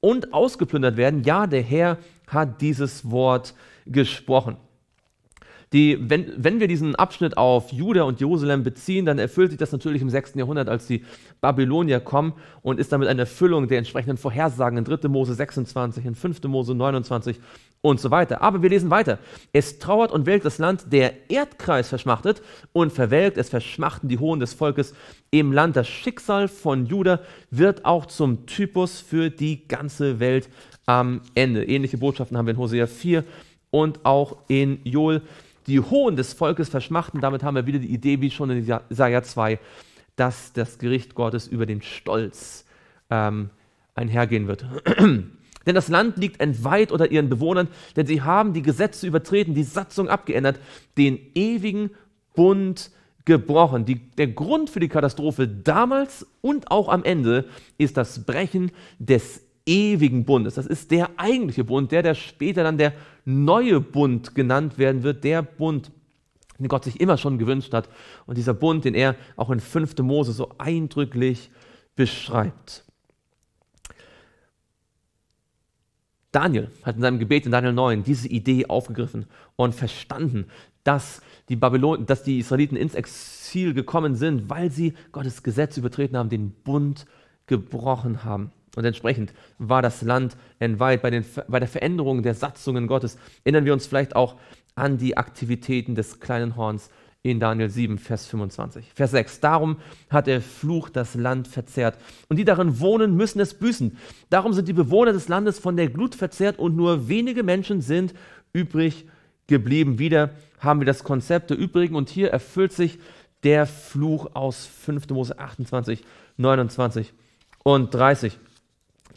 und ausgeplündert werden. Ja, der Herr hat dieses Wort gesagt gesprochen. Die, wenn, wenn wir diesen Abschnitt auf Juda und Jerusalem beziehen, dann erfüllt sich das natürlich im 6. Jahrhundert, als die Babylonier kommen und ist damit eine Erfüllung der entsprechenden Vorhersagen in 3. Mose 26, in 5. Mose 29 und so weiter. Aber wir lesen weiter. Es trauert und welkt das Land, der Erdkreis verschmachtet und verwelkt, es verschmachten die Hohen des Volkes im Land. Das Schicksal von Juda wird auch zum Typus für die ganze Welt am Ende. Ähnliche Botschaften haben wir in Hosea 4 und auch in Joel. Die Hohen des Volkes verschmachten, damit haben wir wieder die Idee, wie schon in Isaiah 2, dass das Gericht Gottes über den Stolz ähm, einhergehen wird. [CLEARS THROAT] denn das Land liegt entweiht unter ihren Bewohnern, denn sie haben die Gesetze übertreten, die Satzung abgeändert, den ewigen Bund gebrochen. Die, der Grund für die Katastrophe damals und auch am Ende ist das Brechen des ewigen Bundes. Das ist der eigentliche Bund, der, der später dann der neue Bund genannt werden wird, der Bund, den Gott sich immer schon gewünscht hat. Und dieser Bund, den er auch in 5. Mose so eindrücklich beschreibt. Daniel hat in seinem Gebet in Daniel 9 diese Idee aufgegriffen und verstanden, dass die, Babylon, dass die Israeliten ins Exil gekommen sind, weil sie Gottes Gesetz übertreten haben, den Bund gebrochen haben. Und entsprechend war das Land entweiht. Bei, den, bei der Veränderung der Satzungen Gottes erinnern wir uns vielleicht auch an die Aktivitäten des kleinen Horns in Daniel 7, Vers 25. Vers 6. Darum hat der Fluch das Land verzehrt. Und die darin wohnen, müssen es büßen. Darum sind die Bewohner des Landes von der Glut verzehrt und nur wenige Menschen sind übrig geblieben. Wieder haben wir das Konzept der Übrigen und hier erfüllt sich der Fluch aus 5. Mose 28, 29 und 30.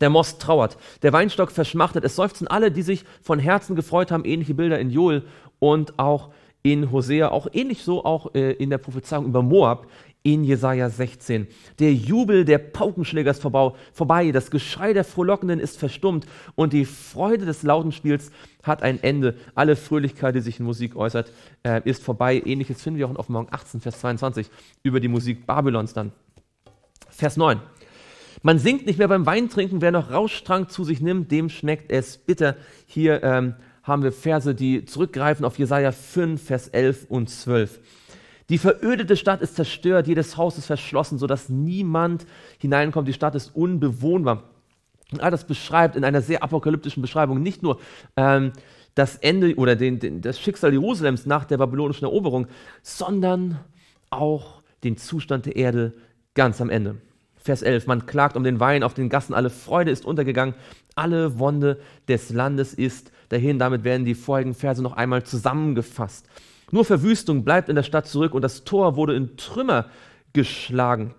Der Most trauert, der Weinstock verschmachtet. Es seufzen alle, die sich von Herzen gefreut haben. Ähnliche Bilder in Joel und auch in Hosea, auch ähnlich so auch äh, in der Prophezeiung über Moab in Jesaja 16. Der Jubel der Paukenschläger ist vorbei, das Geschrei der Frohlockenden ist verstummt und die Freude des Lautenspiels hat ein Ende. Alle Fröhlichkeit, die sich in Musik äußert, äh, ist vorbei. Ähnliches finden wir auch in Offenbarung 18, Vers 22 über die Musik Babylons dann. Vers 9. Man singt nicht mehr beim Weintrinken, wer noch Rauschtrank zu sich nimmt, dem schmeckt es bitter. Hier ähm, haben wir Verse, die zurückgreifen auf Jesaja 5, Vers 11 und 12. Die verödete Stadt ist zerstört, jedes Haus ist verschlossen, sodass niemand hineinkommt. Die Stadt ist unbewohnbar. Und all das beschreibt in einer sehr apokalyptischen Beschreibung nicht nur ähm, das Ende oder den, den, das Schicksal Jerusalems nach der babylonischen Eroberung, sondern auch den Zustand der Erde ganz am Ende. Vers 11, man klagt um den Wein auf den Gassen, alle Freude ist untergegangen, alle Wonde des Landes ist dahin. Damit werden die vorigen Verse noch einmal zusammengefasst. Nur Verwüstung bleibt in der Stadt zurück und das Tor wurde in Trümmer geschlagen.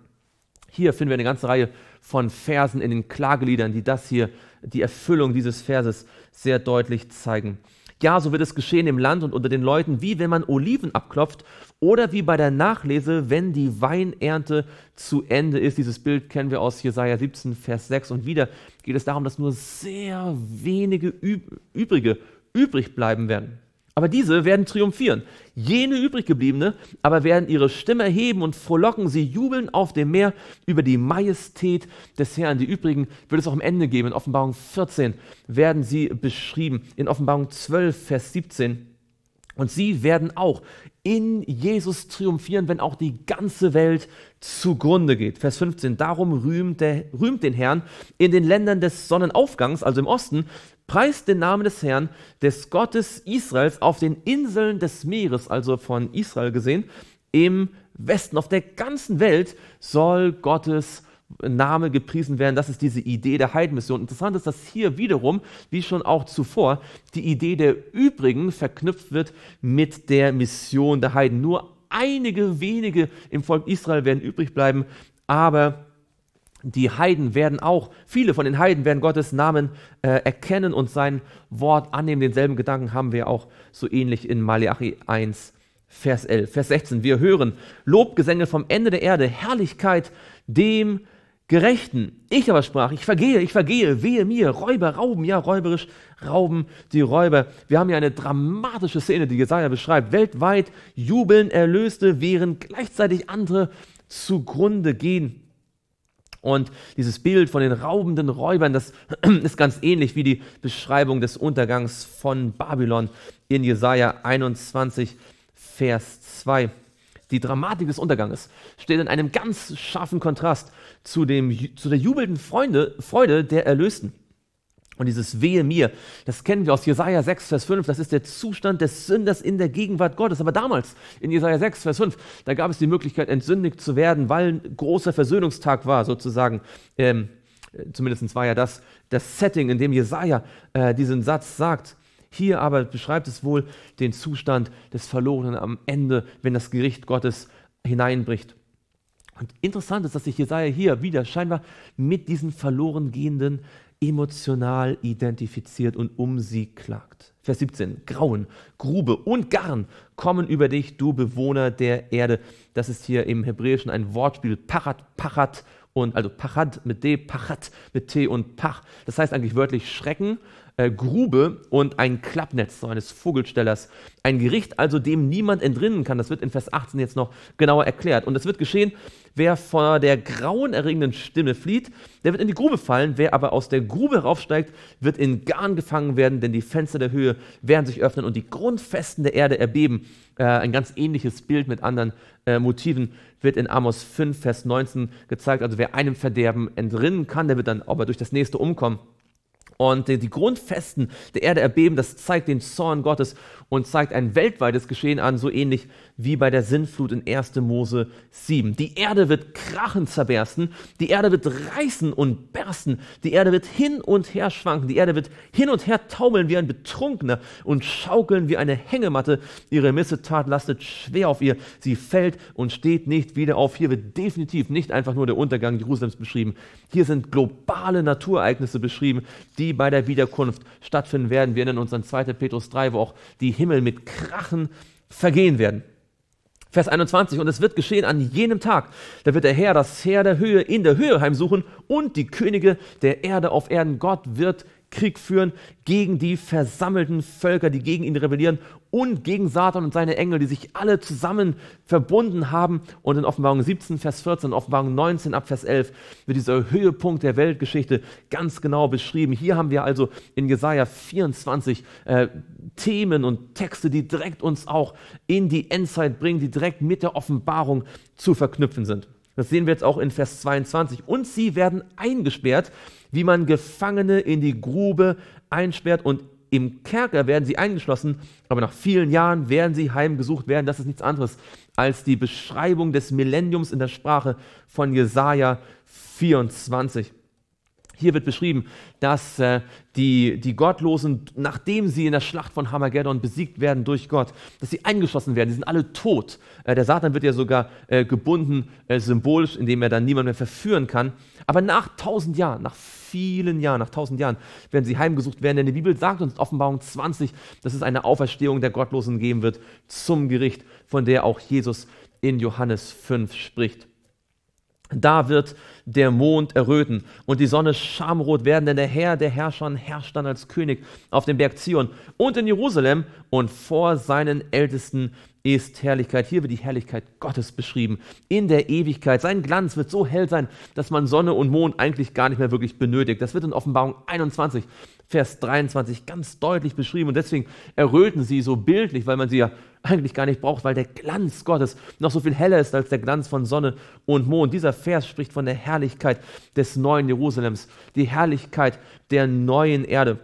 Hier finden wir eine ganze Reihe von Versen in den Klageliedern, die das hier, die Erfüllung dieses Verses sehr deutlich zeigen. Ja, so wird es geschehen im Land und unter den Leuten, wie wenn man Oliven abklopft oder wie bei der Nachlese, wenn die Weinernte zu Ende ist. Dieses Bild kennen wir aus Jesaja 17, Vers 6. Und wieder geht es darum, dass nur sehr wenige üb übrige übrig bleiben werden. Aber diese werden triumphieren. Jene übrig gebliebene aber werden ihre Stimme erheben und frohlocken. Sie jubeln auf dem Meer über die Majestät des Herrn. Die übrigen wird es auch am Ende geben. In Offenbarung 14 werden sie beschrieben. In Offenbarung 12, Vers 17. Und sie werden auch in Jesus triumphieren, wenn auch die ganze Welt zugrunde geht. Vers 15. Darum rühmt, der, rühmt den Herrn in den Ländern des Sonnenaufgangs, also im Osten, Preist den Namen des Herrn, des Gottes Israels, auf den Inseln des Meeres, also von Israel gesehen, im Westen, auf der ganzen Welt soll Gottes Name gepriesen werden. Das ist diese Idee der Heidenmission. Interessant ist, dass hier wiederum, wie schon auch zuvor, die Idee der Übrigen verknüpft wird mit der Mission der Heiden. Nur einige wenige im Volk Israel werden übrig bleiben, aber die Heiden werden auch, viele von den Heiden werden Gottes Namen äh, erkennen und sein Wort annehmen. Denselben Gedanken haben wir auch so ähnlich in Malachi 1, Vers 11. Vers 16, wir hören Lobgesänge vom Ende der Erde, Herrlichkeit dem Gerechten. Ich aber sprach, ich vergehe, ich vergehe, wehe mir, Räuber rauben, ja, räuberisch rauben die Räuber. Wir haben hier eine dramatische Szene, die Jesaja beschreibt. Weltweit jubeln Erlöste, während gleichzeitig andere zugrunde gehen. Und dieses Bild von den raubenden Räubern, das [CLEARS THROAT] ist ganz ähnlich wie die Beschreibung des Untergangs von Babylon in Jesaja 21, Vers 2. Die Dramatik des Unterganges steht in einem ganz scharfen Kontrast zu, dem, zu der jubelnden Freude, Freude der Erlösten. Und dieses Wehe mir, das kennen wir aus Jesaja 6, Vers 5, das ist der Zustand des Sünders in der Gegenwart Gottes. Aber damals, in Jesaja 6, Vers 5, da gab es die Möglichkeit, entsündigt zu werden, weil ein großer Versöhnungstag war, sozusagen. Ähm, zumindest war ja das das Setting, in dem Jesaja äh, diesen Satz sagt. Hier aber beschreibt es wohl den Zustand des Verlorenen am Ende, wenn das Gericht Gottes hineinbricht. Und interessant ist, dass sich Jesaja hier wieder scheinbar mit diesen verloren gehenden emotional identifiziert und um sie klagt. Vers 17. Grauen, Grube und Garn kommen über dich, du Bewohner der Erde. Das ist hier im Hebräischen ein Wortspiel, Pachat, Pachat und also Pachat mit D, Pachat mit T und Pach. Das heißt eigentlich wörtlich Schrecken, äh, Grube und ein Klappnetz so eines Vogelstellers. Ein Gericht also, dem niemand entrinnen kann. Das wird in Vers 18 jetzt noch genauer erklärt. Und es wird geschehen, wer vor der grauenerregenden Stimme flieht, der wird in die Grube fallen. Wer aber aus der Grube heraufsteigt, wird in Garn gefangen werden, denn die Fenster der Höhe werden sich öffnen und die Grundfesten der Erde erbeben. Äh, ein ganz ähnliches Bild mit anderen äh, Motiven wird in Amos 5, Vers 19 gezeigt. Also wer einem Verderben entrinnen kann, der wird dann aber durch das nächste umkommen. Und die Grundfesten der Erde erbeben, das zeigt den Zorn Gottes und zeigt ein weltweites Geschehen an, so ähnlich wie bei der Sintflut in 1. Mose 7. Die Erde wird krachen zerbersten, die Erde wird reißen und bersten, die Erde wird hin und her schwanken, die Erde wird hin und her taumeln wie ein Betrunkener und schaukeln wie eine Hängematte. Ihre Missetat lastet schwer auf ihr, sie fällt und steht nicht wieder auf. Hier wird definitiv nicht einfach nur der Untergang Jerusalems beschrieben. Hier sind globale Naturereignisse beschrieben, die bei der Wiederkunft stattfinden werden. Wir nennen uns an 2. Petrus 3, wo auch die Himmel mit Krachen vergehen werden. Vers 21, und es wird geschehen an jenem Tag, da wird der Herr das Heer der Höhe in der Höhe heimsuchen und die Könige der Erde auf Erden. Gott wird Krieg führen gegen die versammelten Völker, die gegen ihn rebellieren und gegen Satan und seine Engel, die sich alle zusammen verbunden haben. Und in Offenbarung 17, Vers 14, Offenbarung 19 ab Vers 11 wird dieser Höhepunkt der Weltgeschichte ganz genau beschrieben. Hier haben wir also in Jesaja 24 äh, Themen und Texte, die direkt uns auch in die Endzeit bringen, die direkt mit der Offenbarung zu verknüpfen sind. Das sehen wir jetzt auch in Vers 22. Und sie werden eingesperrt, wie man Gefangene in die Grube einsperrt und im Kerker werden sie eingeschlossen, aber nach vielen Jahren werden sie heimgesucht werden. Das ist nichts anderes als die Beschreibung des Millenniums in der Sprache von Jesaja 24. Hier wird beschrieben, dass äh, die, die Gottlosen, nachdem sie in der Schlacht von Hamageddon besiegt werden durch Gott, dass sie eingeschlossen werden, Sie sind alle tot. Äh, der Satan wird ja sogar äh, gebunden, äh, symbolisch, indem er dann niemand mehr verführen kann. Aber nach tausend Jahren, nach vielen Jahren, nach tausend Jahren, werden sie heimgesucht werden. Denn die Bibel sagt uns in Offenbarung 20, dass es eine Auferstehung der Gottlosen geben wird zum Gericht, von der auch Jesus in Johannes 5 spricht. Da wird der Mond erröten und die Sonne schamrot werden, denn der Herr der Herrscher herrscht dann als König auf dem Berg Zion und in Jerusalem und vor seinen Ältesten ist Herrlichkeit. Hier wird die Herrlichkeit Gottes beschrieben in der Ewigkeit. Sein Glanz wird so hell sein, dass man Sonne und Mond eigentlich gar nicht mehr wirklich benötigt. Das wird in Offenbarung 21 Vers 23 ganz deutlich beschrieben. Und deswegen erröten sie so bildlich, weil man sie ja eigentlich gar nicht braucht, weil der Glanz Gottes noch so viel heller ist als der Glanz von Sonne und Mond. Dieser Vers spricht von der Herrlichkeit des neuen Jerusalems, die Herrlichkeit der neuen Erde.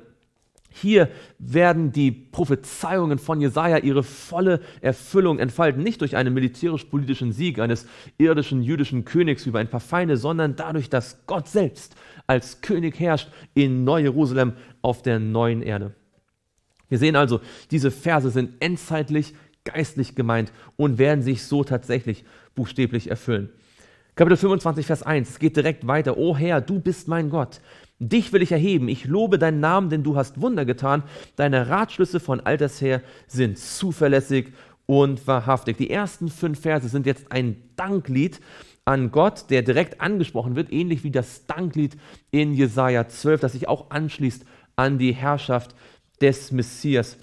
Hier werden die Prophezeiungen von Jesaja ihre volle Erfüllung entfalten, nicht durch einen militärisch-politischen Sieg eines irdischen jüdischen Königs über ein paar Feinde, sondern dadurch, dass Gott selbst als König herrscht in Neu-Jerusalem auf der neuen Erde. Wir sehen also, diese Verse sind endzeitlich geistlich gemeint und werden sich so tatsächlich buchstäblich erfüllen. Kapitel 25, Vers 1 geht direkt weiter. O Herr, du bist mein Gott. Dich will ich erheben. Ich lobe deinen Namen, denn du hast Wunder getan. Deine Ratschlüsse von alters her sind zuverlässig und wahrhaftig. Die ersten fünf Verse sind jetzt ein Danklied an Gott, der direkt angesprochen wird, ähnlich wie das Danklied in Jesaja 12, das sich auch anschließt an die Herrschaft des Messias.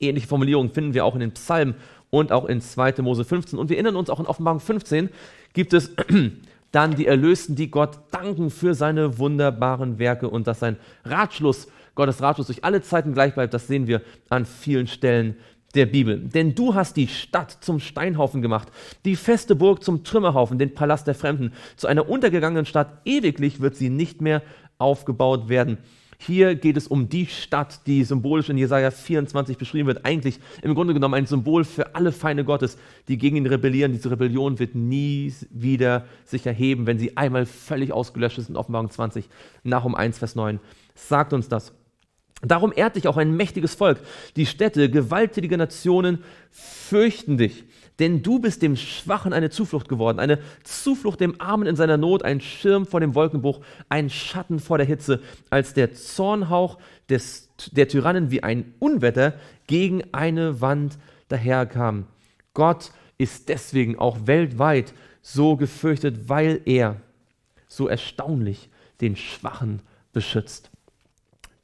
Ähnliche Formulierungen finden wir auch in den Psalmen und auch in 2. Mose 15. Und wir erinnern uns auch in Offenbarung 15 gibt es [CLEARS THROAT] dann die Erlösten, die Gott danken für seine wunderbaren Werke und dass sein Ratschluss, Gottes Ratschluss durch alle Zeiten gleich bleibt, das sehen wir an vielen Stellen der Bibel. Denn du hast die Stadt zum Steinhaufen gemacht, die feste Burg zum Trümmerhaufen, den Palast der Fremden, zu einer untergegangenen Stadt. Ewiglich wird sie nicht mehr aufgebaut werden. Hier geht es um die Stadt, die symbolisch in Jesaja 24 beschrieben wird. Eigentlich im Grunde genommen ein Symbol für alle Feinde Gottes, die gegen ihn rebellieren. Diese Rebellion wird nie wieder sich erheben, wenn sie einmal völlig ausgelöscht ist in Offenbarung 20, nach um 1, Vers 9. Sagt uns das. Darum ehrt dich auch ein mächtiges Volk. Die Städte, gewalttätige Nationen fürchten dich. Denn du bist dem Schwachen eine Zuflucht geworden, eine Zuflucht dem Armen in seiner Not, ein Schirm vor dem Wolkenbruch, ein Schatten vor der Hitze, als der Zornhauch des, der Tyrannen wie ein Unwetter gegen eine Wand daherkam. Gott ist deswegen auch weltweit so gefürchtet, weil er so erstaunlich den Schwachen beschützt.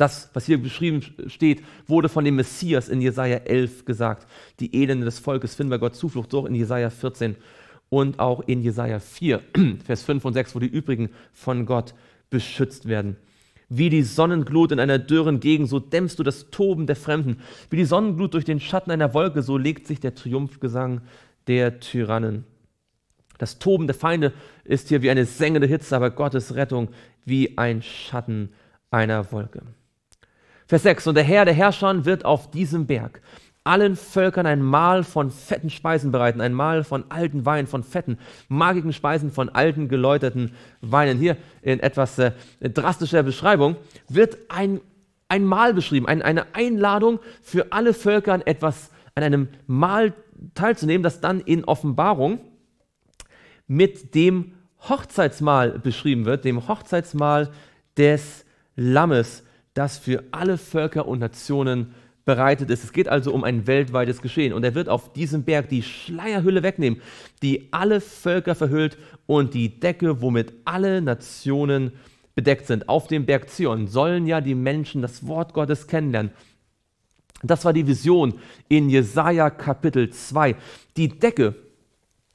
Das, was hier beschrieben steht, wurde von dem Messias in Jesaja 11 gesagt. Die Elende des Volkes finden bei Gott Zuflucht, doch in Jesaja 14 und auch in Jesaja 4, [CLEARS THROAT] Vers 5 und 6, wo die übrigen von Gott beschützt werden. Wie die Sonnenglut in einer dürren Gegend, so dämpfst du das Toben der Fremden. Wie die Sonnenglut durch den Schatten einer Wolke, so legt sich der Triumphgesang der Tyrannen. Das Toben der Feinde ist hier wie eine sengende Hitze, aber Gottes Rettung wie ein Schatten einer Wolke. Vers 6, und der Herr der Herrscher wird auf diesem Berg allen Völkern ein Mahl von fetten Speisen bereiten, ein Mahl von alten Wein, von fetten, magigen Speisen, von alten geläuterten Weinen. Hier in etwas äh, drastischer Beschreibung wird ein, ein Mahl beschrieben, ein, eine Einladung für alle Völker an etwas, an einem Mahl teilzunehmen, das dann in Offenbarung mit dem Hochzeitsmahl beschrieben wird, dem Hochzeitsmahl des Lammes das für alle Völker und Nationen bereitet ist. Es geht also um ein weltweites Geschehen. Und er wird auf diesem Berg die Schleierhülle wegnehmen, die alle Völker verhüllt und die Decke, womit alle Nationen bedeckt sind. Auf dem Berg Zion sollen ja die Menschen das Wort Gottes kennenlernen. Das war die Vision in Jesaja Kapitel 2. Die Decke,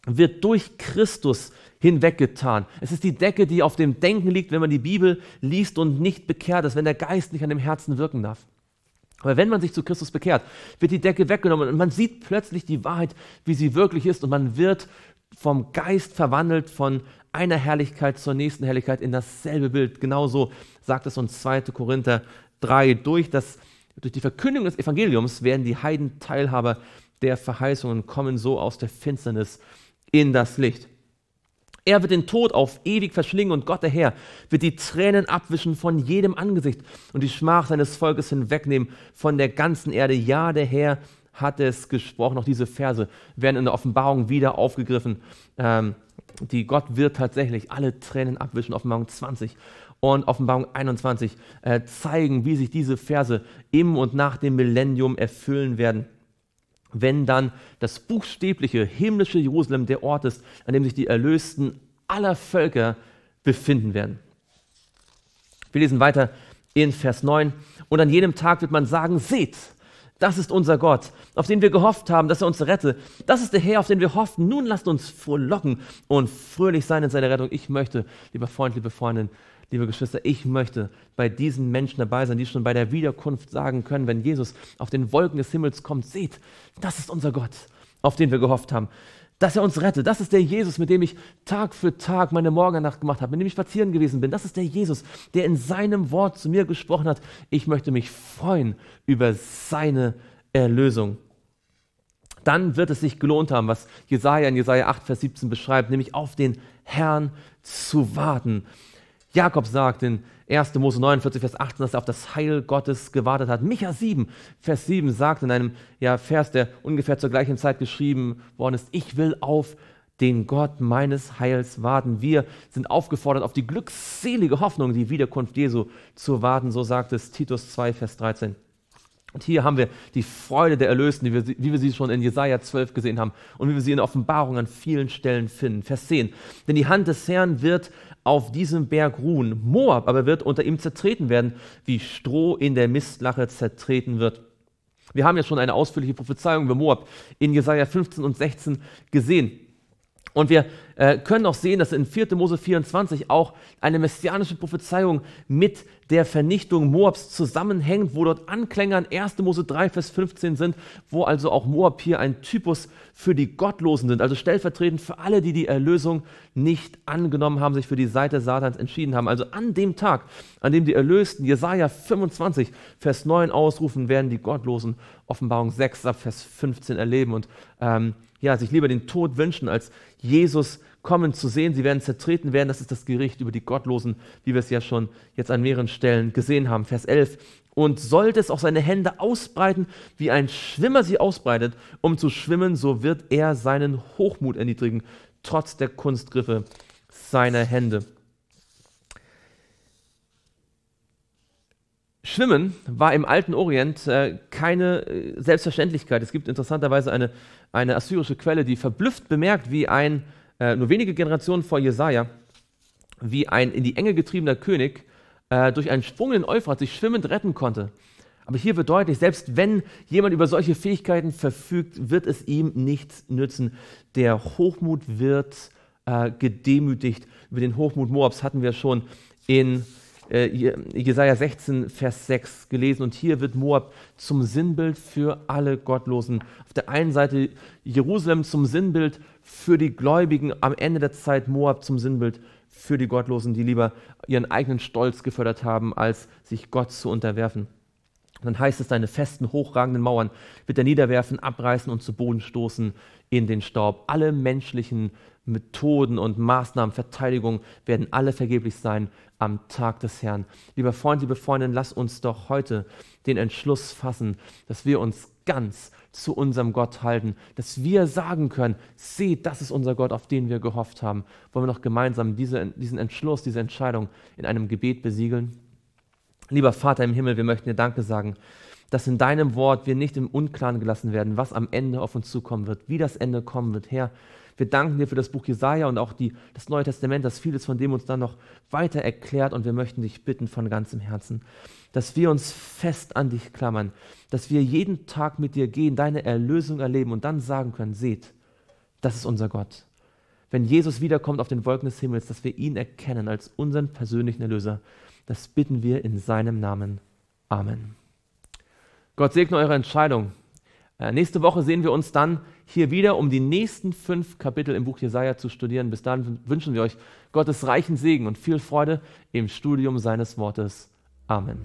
wird durch Christus hinweggetan. Es ist die Decke, die auf dem Denken liegt, wenn man die Bibel liest und nicht bekehrt ist, wenn der Geist nicht an dem Herzen wirken darf. Aber wenn man sich zu Christus bekehrt, wird die Decke weggenommen und man sieht plötzlich die Wahrheit, wie sie wirklich ist und man wird vom Geist verwandelt von einer Herrlichkeit zur nächsten Herrlichkeit in dasselbe Bild. Genauso sagt es uns 2. Korinther 3. Durch, das, durch die Verkündigung des Evangeliums werden die Heiden Teilhaber der Verheißungen, kommen so aus der Finsternis in das Licht. Er wird den Tod auf ewig verschlingen und Gott der Herr wird die Tränen abwischen von jedem Angesicht und die Schmach seines Volkes hinwegnehmen von der ganzen Erde. Ja, der Herr hat es gesprochen. Auch diese Verse werden in der Offenbarung wieder aufgegriffen. Ähm, die Gott wird tatsächlich alle Tränen abwischen. Offenbarung 20 und Offenbarung 21 äh, zeigen, wie sich diese Verse im und nach dem Millennium erfüllen werden wenn dann das buchstäbliche himmlische Jerusalem der Ort ist, an dem sich die Erlösten aller Völker befinden werden. Wir lesen weiter in Vers 9. Und an jedem Tag wird man sagen, seht, das ist unser Gott, auf den wir gehofft haben, dass er uns rette. Das ist der Herr, auf den wir hoffen. Nun lasst uns frohlocken und fröhlich sein in seiner Rettung. Ich möchte, lieber Freund, liebe Freundin, liebe Geschwister, ich möchte bei diesen Menschen dabei sein, die schon bei der Wiederkunft sagen können, wenn Jesus auf den Wolken des Himmels kommt, seht, das ist unser Gott, auf den wir gehofft haben. Dass er uns rettet, das ist der Jesus, mit dem ich Tag für Tag meine Morgennacht gemacht habe, mit dem ich spazieren gewesen bin. Das ist der Jesus, der in seinem Wort zu mir gesprochen hat. Ich möchte mich freuen über seine Erlösung dann wird es sich gelohnt haben, was Jesaja in Jesaja 8, Vers 17 beschreibt, nämlich auf den Herrn zu warten. Jakob sagt in 1. Mose 49, Vers 18, dass er auf das Heil Gottes gewartet hat. Micha 7, Vers 7 sagt in einem ja, Vers, der ungefähr zur gleichen Zeit geschrieben worden ist, ich will auf den Gott meines Heils warten. Wir sind aufgefordert, auf die glückselige Hoffnung, die Wiederkunft Jesu zu warten, so sagt es Titus 2, Vers 13. Und hier haben wir die Freude der Erlösten, wir, wie wir, sie schon in Jesaja 12 gesehen haben und wie wir sie in Offenbarung an vielen Stellen finden. Vers 10. Denn die Hand des Herrn wird auf diesem Berg ruhen. Moab aber wird unter ihm zertreten werden, wie Stroh in der Mistlache zertreten wird. Wir haben ja schon eine ausführliche Prophezeiung über Moab in Jesaja 15 und 16 gesehen. Und wir äh, können auch sehen, dass in 4. Mose 24 auch eine messianische Prophezeiung mit der Vernichtung Moabs zusammenhängt, wo dort Anklänge an 1. Mose 3, Vers 15 sind, wo also auch Moab hier ein Typus für die Gottlosen sind, also stellvertretend für alle, die die Erlösung nicht angenommen haben, sich für die Seite Satans entschieden haben. Also an dem Tag, an dem die Erlösten Jesaja 25, Vers 9 ausrufen, werden die Gottlosen Offenbarung 6, Vers 15 erleben. Und ähm, ja, sich lieber den Tod wünschen, als Jesus kommen zu sehen. Sie werden zertreten werden. Das ist das Gericht über die Gottlosen, wie wir es ja schon jetzt an mehreren Stellen gesehen haben. Vers 11. Und sollte es auch seine Hände ausbreiten, wie ein Schwimmer sie ausbreitet, um zu schwimmen, so wird er seinen Hochmut erniedrigen, trotz der Kunstgriffe seiner Hände. Schwimmen war im alten Orient äh, keine äh, Selbstverständlichkeit. Es gibt interessanterweise eine eine assyrische Quelle, die verblüfft bemerkt, wie ein, äh, nur wenige Generationen vor Jesaja, wie ein in die Enge getriebener König äh, durch einen Sprung in den Euphrat sich schwimmend retten konnte. Aber hier wird deutlich, selbst wenn jemand über solche Fähigkeiten verfügt, wird es ihm nichts nützen. Der Hochmut wird äh, gedemütigt. Über den Hochmut Moabs hatten wir schon in äh, Jesaja 16, Vers 6 gelesen. Und hier wird Moab zum Sinnbild für alle Gottlosen. Auf der einen Seite Jerusalem zum Sinnbild für die Gläubigen, am Ende der Zeit Moab zum Sinnbild für die Gottlosen, die lieber ihren eigenen Stolz gefördert haben, als sich Gott zu unterwerfen. dann heißt es, deine festen, hochragenden Mauern wird er niederwerfen, abreißen und zu Boden stoßen in den Staub. Alle menschlichen Methoden und Maßnahmen, Verteidigung werden alle vergeblich sein am Tag des Herrn. Lieber Freund, liebe Freundin, lass uns doch heute den Entschluss fassen, dass wir uns ganz zu unserem Gott halten, dass wir sagen können, seht, das ist unser Gott, auf den wir gehofft haben. Wollen wir noch gemeinsam diese, diesen Entschluss, diese Entscheidung in einem Gebet besiegeln? Lieber Vater im Himmel, wir möchten dir Danke sagen, dass in deinem Wort wir nicht im Unklaren gelassen werden, was am Ende auf uns zukommen wird, wie das Ende kommen wird. Herr, wir danken dir für das Buch Jesaja und auch die, das Neue Testament, dass vieles von dem uns dann noch weiter erklärt. Und wir möchten dich bitten von ganzem Herzen, dass wir uns fest an dich klammern, dass wir jeden Tag mit dir gehen, deine Erlösung erleben und dann sagen können: Seht, das ist unser Gott. Wenn Jesus wiederkommt auf den Wolken des Himmels, dass wir ihn erkennen als unseren persönlichen Erlöser. Das bitten wir in seinem Namen. Amen. Gott segne eure Entscheidung. Äh, nächste Woche sehen wir uns dann hier wieder, um die nächsten fünf Kapitel im Buch Jesaja zu studieren. Bis dahin wünschen wir euch Gottes reichen Segen und viel Freude im Studium seines Wortes. Amen.